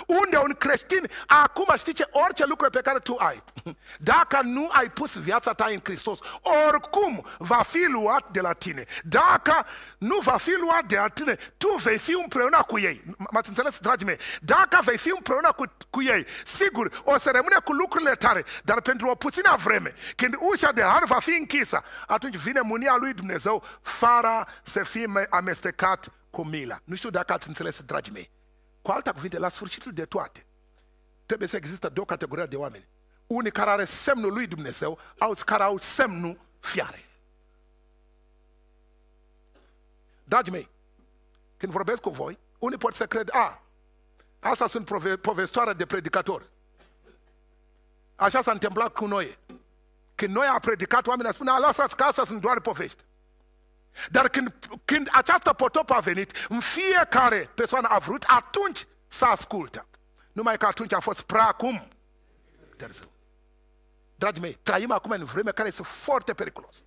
[SPEAKER 2] Unde un creștin, acum știi ce, orice lucru pe care tu ai, dacă nu ai pus viața ta în Hristos, oricum va fi luat de la tine. Dacă nu va fi luat de la tine, tu vei fi împreună cu ei. M-ați înțeles, dragii mei? Dacă vei fi împreună cu, cu ei, sigur, o să rămâne cu lucrurile tare, dar pentru o puțină vreme, când ușa de har va fi închisă, atunci vine mânia lui Dumnezeu, fara să fie amestecat cu mila. Nu știu dacă ați înțeles, dragii mei. Cu alte cuvinte, la sfârșitul de toate, trebuie să există două categorii de oameni. Unii care are semnul lui Dumnezeu, alții care au semnul fiare. Dragii mei, când vorbesc cu voi, unii pot să cred, a, asta sunt povestoare de predicator. Așa s-a întâmplat cu noi. Când noi a predicat, oamenii spune, a, lasați că asta sunt doar povești. Dar când, când această potopă a venit, în fiecare persoană a vrut, atunci să ascultă. Numai că atunci a fost prea acum târziu. Dragii mei, trăim acum în vreme care este foarte periculos.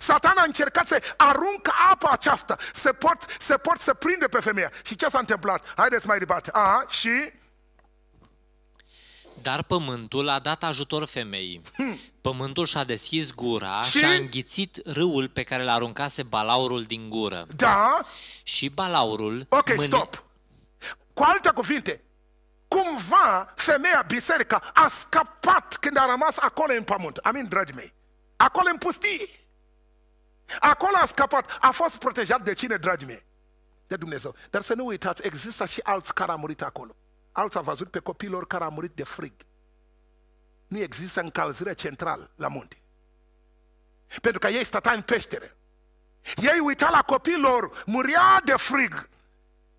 [SPEAKER 2] Satan a încercat să aruncă apa aceasta, să pot, să pot să prinde pe femeia. Și ce s-a întâmplat? Haideți mai departe. Aha, și
[SPEAKER 1] dar pământul a dat ajutor femeii. Hmm. Pământul și-a deschis gura și, și a înghițit râul pe care l-aruncase balaurul din gură. Da? Și balaurul... Ok, mâni... stop!
[SPEAKER 2] Cu alte cuvinte, cumva femeia biserica a scapat când a rămas acolo în pământ. Amin, dragii mei? Acolo în pustie, Acolo a scapat. A fost protejat de cine, dragii mei? De Dumnezeu. Dar să nu uitați, există și alți care au murit acolo. Alți au văzut pe copilor care au murit de frig. Nu există încălzire central la munte. Pentru că ei stăteau în peștere. Ei uita la copilor, muria de frig.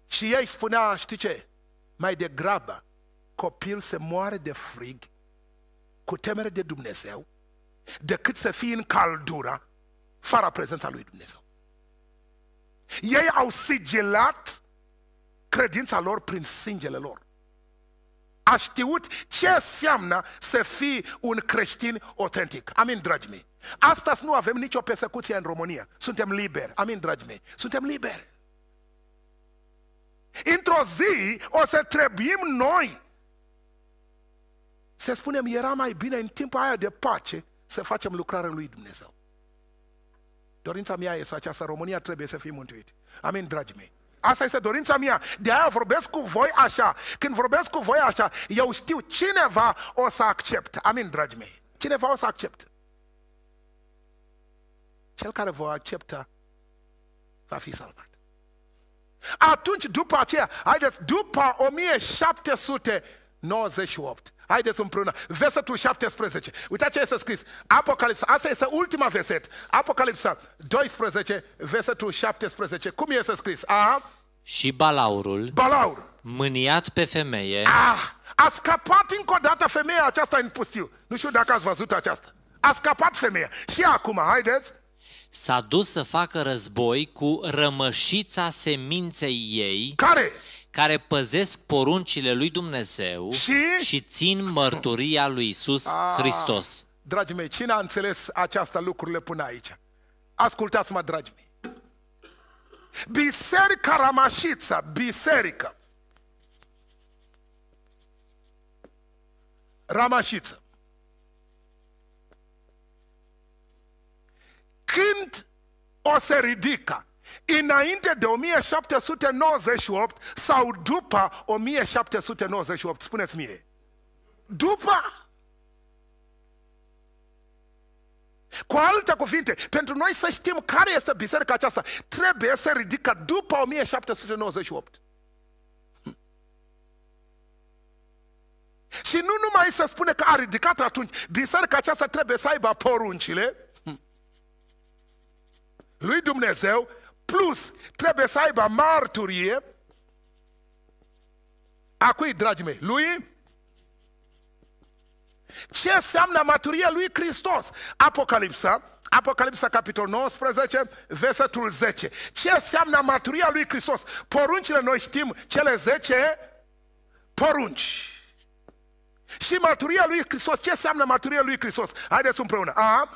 [SPEAKER 2] Și ei spunea, știi ce? Mai degrabă, copil se moare de frig cu temere de Dumnezeu decât să fie în caldura fără prezența lui Dumnezeu. Ei au sigilat credința lor prin sângele lor a știut ce înseamnă să fii un creștin autentic. Amin, dragi mei. Astăzi nu avem nicio persecuție în România. Suntem liberi. Amin, dragi mei. Suntem liberi. Într-o zi o să trebuim noi să spunem, era mai bine în timpul aia de pace să facem lucrarea lui Dumnezeu. Dorința mea este aceasta, România trebuie să fie mântuit. Amin, dragii mei. Asta este dorința mea. De aia vorbesc cu voi așa. Când vorbesc cu voi așa, eu știu cineva o să accept. Amin, dragii mei. Cineva o să accept. Cel care vă accepta va fi salvat. Atunci, după aceea, haideți, după 1798, Haideți împreună. Versetul 17. Uitați ce este scris. Apocalipsa. Asta este ultima verset. Apocalipsa 12, versetul 17. Cum este scris? A? Și balaurul. Balaur.
[SPEAKER 1] Mâniat pe femeie. Ah!
[SPEAKER 2] A scapat încă o dată femeia aceasta în pustiu. Nu știu dacă ați văzut aceasta. A scapat femeia. Și acum, haideți. S-a
[SPEAKER 1] dus să facă război cu rămășița seminței ei. Care? care păzesc poruncile lui Dumnezeu și, și țin mărturia lui Isus ah. Hristos.
[SPEAKER 2] Dragii mei, cine a înțeles această lucrurile până aici? Ascultați-mă, dragii mei. Biserica Ramașița, biserică. Ramașiță. Când o se ridica înainte de 1798 sau după 1798? Spuneți mie. După? Cu alte cuvinte, pentru noi să știm care este biserica aceasta, trebuie să ridică după 1798. Și nu numai să spune că a ridicat atunci, biserica aceasta trebuie să aibă poruncile lui Dumnezeu plus, trebuie să aibă marturie a cui, dragii mei? Lui? Ce înseamnă maturia lui Hristos? Apocalipsa, Apocalipsa capitolul 19, versetul 10. Ce înseamnă maturia lui Hristos? Poruncile noi știm cele 10 porunci. Și maturia lui Hristos, ce înseamnă maturia lui Hristos? Haideți împreună. A,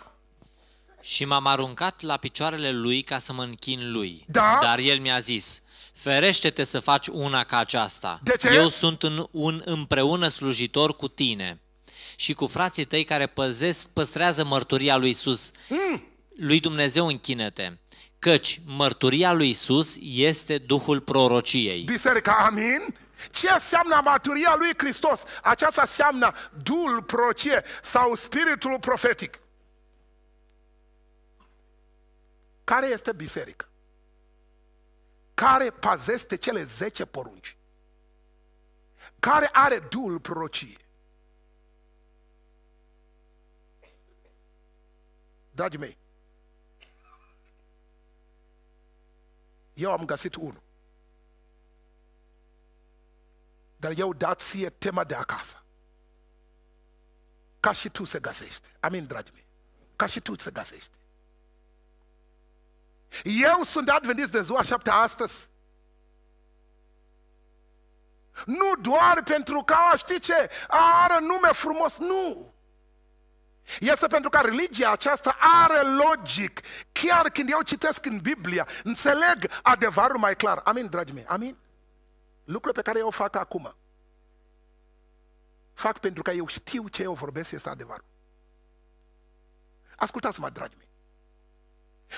[SPEAKER 1] și m-am aruncat la picioarele lui ca să mă închin lui. Da? Dar el mi-a zis, ferește-te să faci una ca aceasta. De ce? Eu sunt un, un împreună slujitor cu tine și cu frații tăi care păzesc, păstrează mărturia lui Isus. Mm. Lui Dumnezeu închinete căci mărturia lui Isus este Duhul prorociei.
[SPEAKER 2] Biserica, amin? Ce înseamnă mărturia lui Hristos? Aceasta înseamnă Duhul prorocie sau Spiritul profetic. Care este biserica? Care pazeste cele zece porunci? Care are duul prorocie? Dragii mei, eu am găsit unul. Dar eu dat ție tema de acasă. Ca și tu să găsești. Amin, dragii mei. Ca și tu să găsești. Eu sunt adventist de ziua șaptea astăzi. Nu doar pentru că, știi ce, are nume frumos, nu. Este pentru că religia aceasta are logic. Chiar când eu citesc în Biblia, înțeleg adevărul mai clar. Amin, dragii mei, amin? Lucrul pe care eu fac acum, fac pentru că eu știu ce eu vorbesc este adevărul. Ascultați-mă, dragii mei.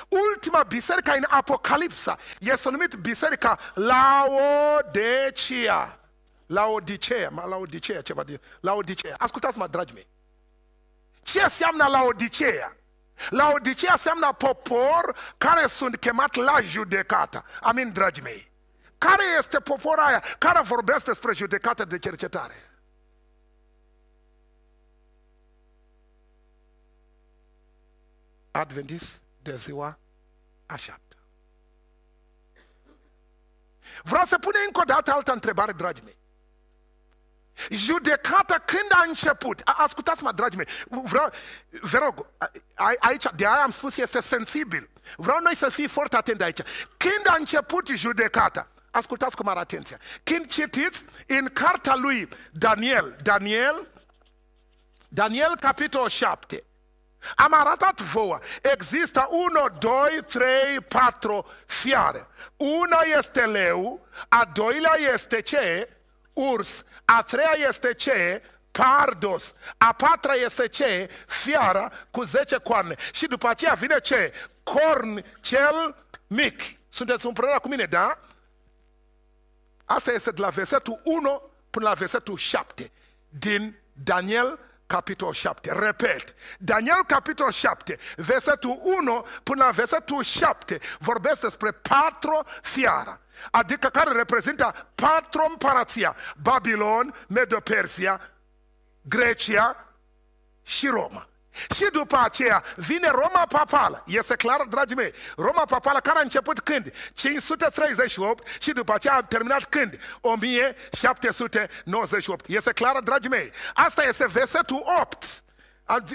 [SPEAKER 2] Ultima biserică în Apocalipsa este numit biserica Laodicea. Laodicea, ma Laodicea ceva de... Laodicea. Ascultați-mă, dragi mei. Ce înseamnă Laodicea? Laodicea înseamnă popor care sunt chemat la judecată. Amin, dragi mei. Care este poporul aia care vorbesc despre judecată de cercetare? Adventist? de ziua a șaptea. Vreau să punem încă o dată altă întrebare, dragii mei. Judecata când a început? Ascultați-mă, dragii mei, vreau, vă rog, a, aici, de aia am spus, este sensibil. Vreau noi să fim foarte atenți aici. Când a început judecata? Ascultați cu mare atenție. Când citiți în cartea lui Daniel, Daniel, Daniel capitolul 7, am arătat vouă. Există 1, 2, 3, 4 fiare. Una este leu, a doilea este ce? Urs. A treia este ce? Pardos. A patra este ce? Fiara cu 10 coarne. Și după aceea vine ce? Corn cel mic. Sunteți împreună cu mine, da? Asta este de la versetul 1 până la versetul 7 din Daniel capitolul 7. Repet, Daniel, capitolul 7, versetul 1 până la versetul 7, vorbesc despre patru fiara, adică care reprezintă patru împărația, Babilon, Medo-Persia, Grecia și Roma. Și după aceea vine Roma Papală. Este clar, dragii mei, Roma Papală care a început când? 538 și după aceea a terminat când? 1798. Este clar, dragii mei? Asta este versetul 8.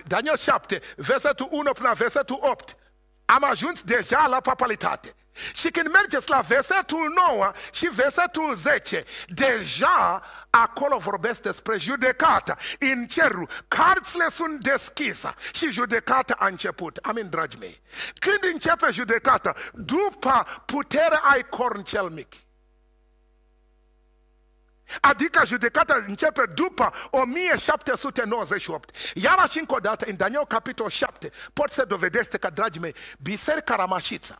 [SPEAKER 2] Daniel 7, versetul 1 până la versetul 8. Am ajuns deja la papalitate. Și când mergeți la versetul 9 și versetul 10, deja acolo vorbesc despre judecata în cerul. Cărțile sunt deschise și judecata a început. Amin, dragi mei. Când începe judecata? După puterea ai corn cel mic. Adică judecata începe după 1798. și încă o dată, în Daniel capitol 7, pot să dovedește că, dragii mei, Biserica Ramașița,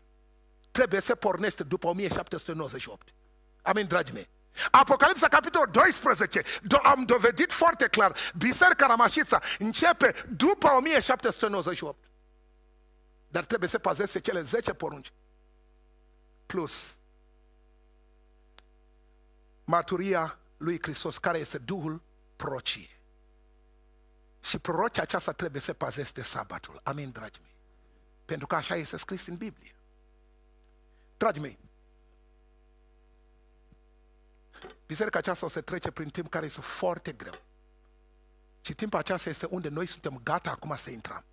[SPEAKER 2] trebuie să pornește după 1798. Amin, dragi mei? Apocalipsa, capitolul 12, do- am dovedit foarte clar, Biserica Ramașița începe după 1798. Dar trebuie să pazeze cele 10 porunci. Plus marturia lui Hristos, care este Duhul prorocie. Și prorocia aceasta trebuie să pazeste sabatul. Amin, dragii mei? Pentru că așa este scris în Biblie dragii mei, biserica aceasta o să trece prin timp care este foarte greu. Și timpul aceasta este unde noi suntem gata acum să intrăm.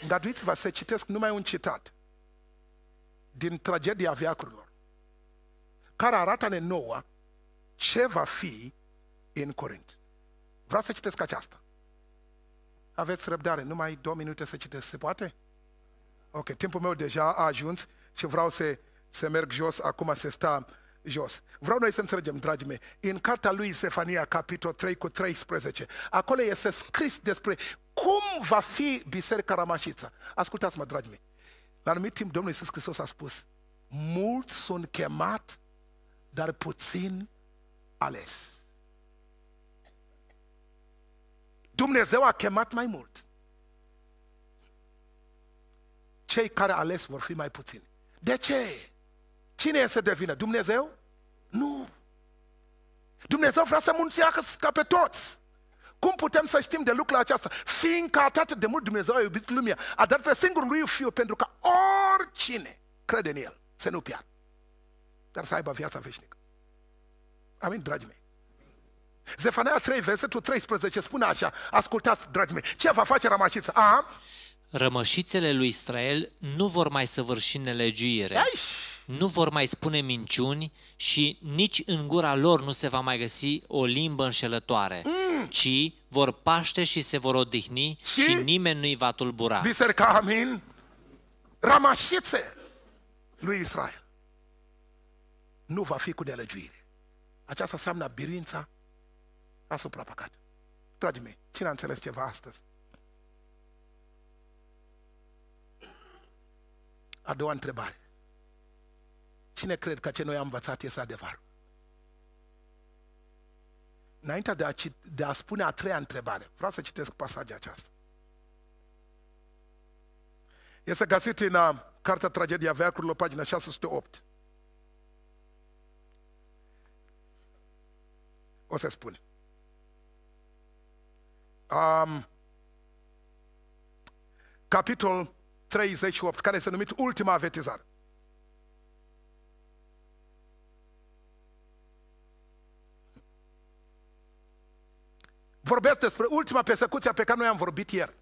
[SPEAKER 2] Îngăduiți-vă să citesc numai un citat din tragedia viacurilor, care arată-ne nouă ce va fi în curând. Vreau să citesc aceasta. Aveți răbdare, numai două minute să citesc, se poate? Ok, timpul meu deja a ajuns și vreau să, să merg jos, acum să sta jos. Vreau noi să înțelegem, dragii mei, în cartea lui Sefania, capitol 3 cu 13, acolo este scris despre cum va fi Biserica Ramașița. Ascultați-mă, dragii mei, la anumit timp Domnul Iisus Hristos a spus, mulți sunt chemat, dar puțin ales. Dumnezeu a chemat mai mult. Cei care ales vor fi mai puțini. De ce? Cine este de vină? Dumnezeu? Nu. Dumnezeu vrea să ca pe toți. Cum putem să știm de lucrul acesta? Fiindcă atât de mult Dumnezeu a iubit lumea, a dat pe singurul lui Fiu pentru ca oricine crede în El să nu piară, dar să aibă viața veșnică. Amin, dragii mei? Zefania 3, versetul 13 spune așa, ascultați, dragii mei, ce va face rămașița? A,
[SPEAKER 1] rămășițele lui Israel nu vor mai săvârși nelegiuire, nu vor mai spune minciuni și nici în gura lor nu se va mai găsi o limbă înșelătoare, mm. ci vor paște și se vor odihni și, și nimeni nu-i va tulbura.
[SPEAKER 2] Biserica Amin, rămășițe lui Israel nu va fi cu nelegiuire. Aceasta înseamnă birința asupra păcatului. Dragii mei, cine a înțeles ceva astăzi? A doua întrebare. Cine cred că ce noi am învățat este adevărul? Înainte de a, de a spune a treia întrebare, vreau să citesc pasajul aceasta. Este găsit în uh, Cartea Tragedia Veacurilor, pagina 608. O să spun. Um, capitol 38, care este numit Ultima Avetizare. Vorbesc despre ultima persecuție pe care noi am vorbit ieri.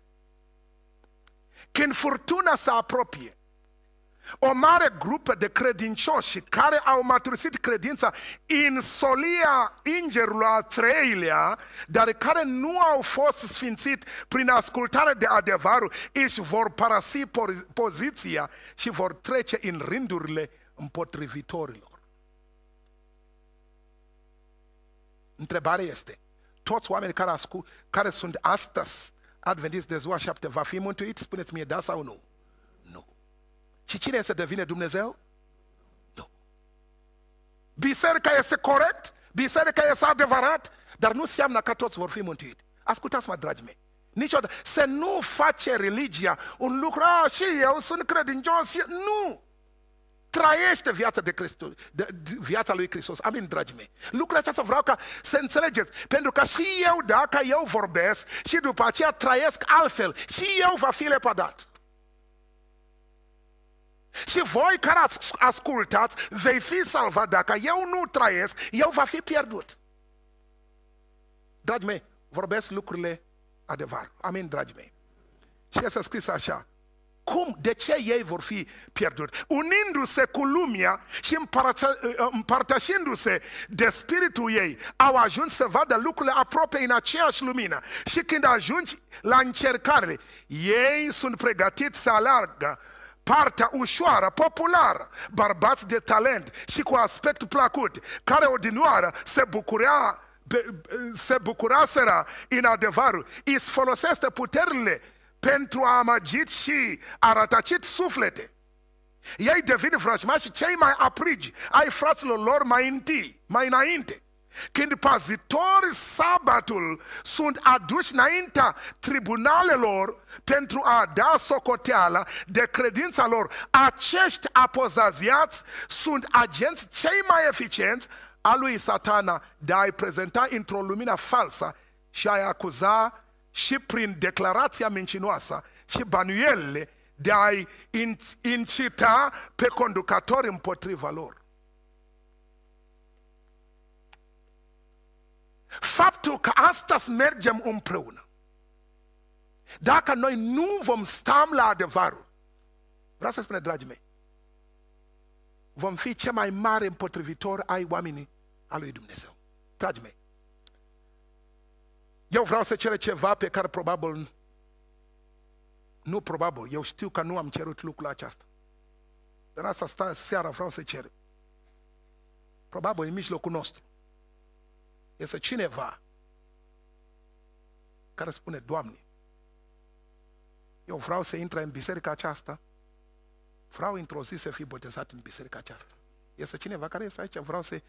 [SPEAKER 2] Când furtuna se apropie, o mare grupă de credincioși care au maturisit credința în solia îngerului al treilea, dar care nu au fost sfințit prin ascultare de adevărul, își vor parasi poziția și vor trece în rândurile împotrivitorilor. Întrebarea este, toți oamenii care, ascult, care sunt astăzi adventiți de ziua șapte, va fi mântuit? Spuneți-mi da sau nu? Și cine este devine Dumnezeu? Nu. Biserica este corect, biserica este adevărat, dar nu înseamnă că toți vor fi mântuiți. Ascultați-mă, dragii mei. Niciodată. Să nu face religia un lucru, a, ah, și eu sunt credincios, nu! Trăiește viața, de Christus, de, de, viața lui Hristos. Amin, dragii mei. Lucrul acesta vreau ca să înțelegeți. Pentru că și eu, dacă eu vorbesc și după aceea trăiesc altfel, și eu va fi lepădat. Și voi care ascultați, vei fi salvat. Dacă eu nu trăiesc, eu va fi pierdut. Dragii mei, vorbesc lucrurile adevăr. Amin, dragii mei. Și este scris așa. Cum? De ce ei vor fi pierduți? Unindu-se cu lumea și împărtășindu-se de spiritul ei, au ajuns să vadă lucrurile aproape în aceeași lumină. Și când ajungi la încercare, ei sunt pregătiți să alargă partea ușoară, populară, bărbați de talent și cu aspect plăcut, care odinioară se bucurea se bucuraseră în adevărul, îți folosește puterile pentru a amăgit și a rătăcit suflete. Ei devin vrăjmași cei mai aprigi ai fraților lor mai întâi, mai înainte. Când pazitorii sabatul sunt aduși înaintea tribunalelor pentru a da socoteala de credința lor. Acești apozaziați sunt agenți cei mai eficienți a lui satana de a-i prezenta într-o lumină falsă și a-i acuza și prin declarația mincinoasă și banuielele de a-i incita pe conducători împotriva lor. Faptul că astăzi mergem împreună, dacă noi nu vom sta la adevărul, vreau să spune, dragii mei, vom fi cel mai mare împotrivitor ai oamenii a lui Dumnezeu. Dragii mei, eu vreau să cer ceva pe care probabil, nu probabil, eu știu că nu am cerut lucrul acesta. Dar asta stă seara, vreau să cer. Probabil în mijlocul nostru este cineva care spune, Doamne, eu vreau să intre în biserica aceasta, vreau într-o zi să fiu botezat în biserica aceasta. Este cineva care este aici, vreau să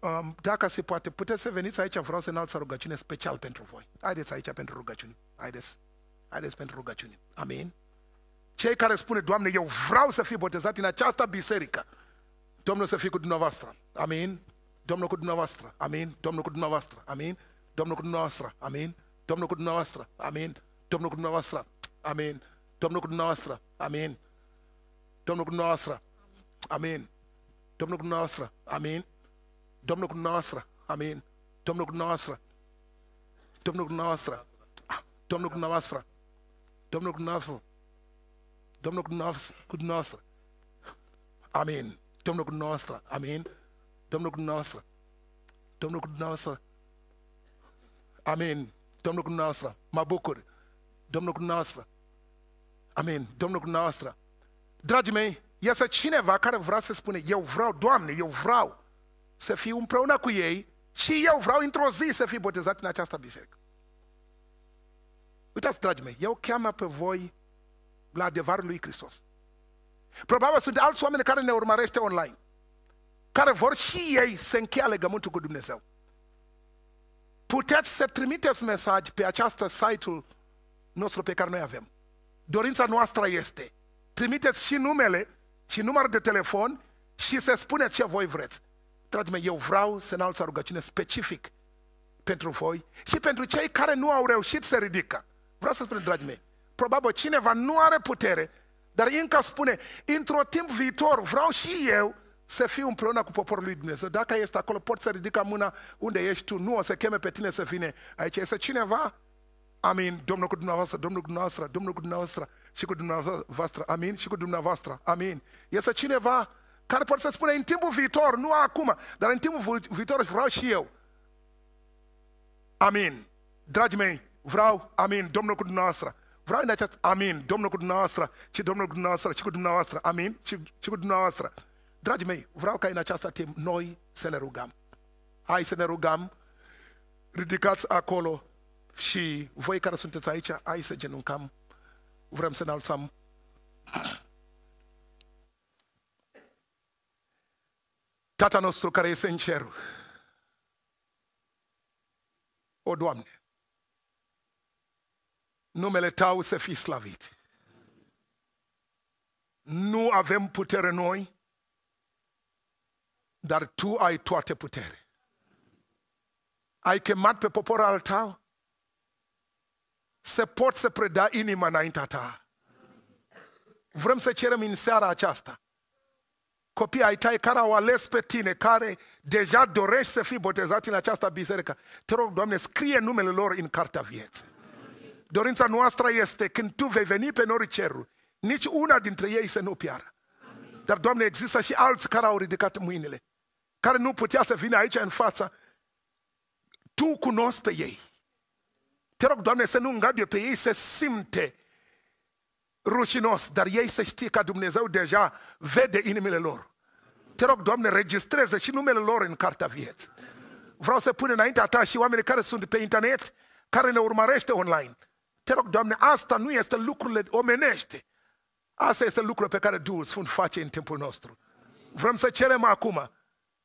[SPEAKER 2] um, dacă se poate, puteți să veniți aici, vreau să înalți rugăciune special pentru voi. Haideți aici pentru rugăciune. Haideți, haideți pentru rugăciune. Amin? Cei care spune, Doamne, eu vreau să fiu botezat în această biserică, Domnul să fie cu dumneavoastră. Amin? Domnul cu dumneavoastră. Amin. Domnul cu dumneavoastră. Amin. Domnul cu dumneavoastră. Amin. Domnul cu dumneavoastră. Amin. Domnul cu dumneavoastră. Amin. Domnul cu dumneavoastră. Amin. Domnul cu dumneavoastră. Amin. Domnul cu dumneavoastră. Amin. Domnul cu dumneavoastră. Amin. Domnul cu dumneavoastră. Domnul cu dumneavoastră. Domnul cu dumneavoastră. Domnul cu dumneavoastră. Domnul cu dumneavoastră. Amin. Domnul cu dumneavoastră. Amin. Domnul cu dumneavoastră. Domnul cu dumneavoastră. Amin. Domnul cu dumneavoastră. Mă bucur. Domnul cu dumneavoastră. Amin. Domnul cu dumneavoastră. Dragii mei, iasă cineva care vrea să spune, eu vreau, Doamne, eu vreau să fiu împreună cu ei și eu vreau într-o zi să fiu botezat în această biserică. Uitați, dragii mei, eu cheamă pe voi la adevărul lui Hristos. Probabil sunt alți oameni care ne urmărește online care vor și ei să încheie legământul cu Dumnezeu. Puteți să trimiteți mesaj pe această site-ul nostru pe care noi avem. Dorința noastră este, trimiteți și numele și număr de telefon și să spuneți ce voi vreți. Dragii mei, eu vreau să înalț o rugăciune specific pentru voi și pentru cei care nu au reușit să ridică. Vreau să spun, dragii mei, probabil cineva nu are putere, dar încă spune, într-o timp viitor vreau și eu să fii împreună cu poporul lui Dumnezeu. Dacă ești acolo, poți să ridica mâna unde ești tu. Nu o să cheme pe tine să vine aici. Este cineva? Amin. Domnul cu dumneavoastră, Domnul cu dumneavoastră, Domnul cu dumneavoastră și cu dumneavoastră. Amin. Și cu dumneavoastră. Amin. Este cineva care poate să spune în timpul viitor, nu acum, dar în timpul viitor vreau și eu. Amin. Dragii mei, vreau, amin, Domnul cu dumneavoastră. Vreau în această, amin, Domnul cu dumneavoastră și Domnul cu dumneavoastră și cu dumneavoastră, amin, și, și cu dumneavoastră. Dragii mei, vreau ca în această timp noi să ne rugăm. Hai să ne rugăm, ridicați acolo și voi care sunteți aici, hai să genuncăm, vrem să ne alțăm. Tata nostru care este în cer, o Doamne, numele Tău să fii slavit. Nu avem putere noi, dar tu ai toate putere. Ai chemat pe poporul al tău să poți să preda inima înaintea ta. Vrem să cerem în seara aceasta copiii ai tăi care au ales pe tine, care deja dorești să fii botezat în această biserică, te rog, Doamne, scrie numele lor în cartea vieții. Dorința noastră este când Tu vei veni pe nori cerul, nici una dintre ei să nu piară. Dar, Doamne, există și alți care au ridicat mâinile care nu putea să vină aici în fața, Tu cunosc pe ei. Te rog, Doamne, să nu îngaduie pe ei să simte rușinos, dar ei să știe că Dumnezeu deja vede inimile lor. Te rog, Doamne, registrează și numele lor în cartea vieții. Vreau să pun înaintea ta și oamenii care sunt pe internet, care ne urmărește online. Te rog, Doamne, asta nu este lucrurile omenește. Asta este lucrul pe care Duhul Sfânt face în timpul nostru. Vrem să cerem acum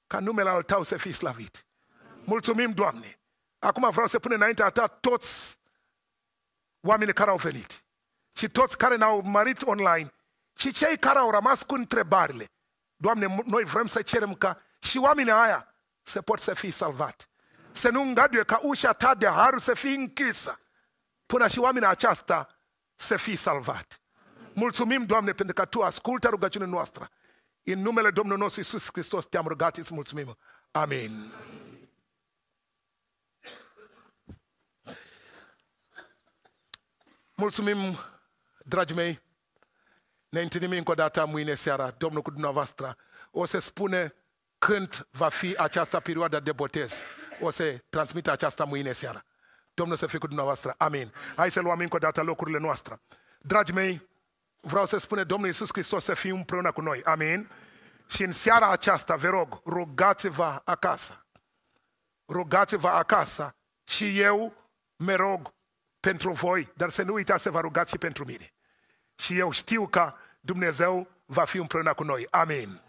[SPEAKER 2] ca numele al Tău să fii slavit. Mulțumim, Doamne! Acum vreau să pun înaintea Ta toți oamenii care au venit și toți care ne-au mărit online și cei care au rămas cu întrebările. Doamne, noi vrem să cerem ca și oamenii aia să pot să fie salvat. Să nu îngaduie ca ușa ta de har să fie închisă. Până și oamenii aceasta să fie salvat. Mulțumim, Doamne, pentru că Tu ascultă rugăciunea noastră în numele Domnului nostru Isus Hristos te-am rugat, îți mulțumim. Amin. Mulțumim, dragi mei. Ne întâlnim încă o dată mâine seara, Domnul cu dumneavoastră. O să spune când va fi această perioadă de botez. O să transmită aceasta mâine seara. Domnul să fie cu dumneavoastră. Amin. Hai să luăm încă o dată locurile noastre. Dragi mei, vreau să spune Domnul Iisus Hristos să fie împreună cu noi. Amin? Și în seara aceasta, vă rog, rugați-vă acasă. Rugați-vă acasă și eu mă rog pentru voi, dar să nu uitați să vă rugați și pentru mine. Și eu știu că Dumnezeu va fi împreună cu noi. Amin.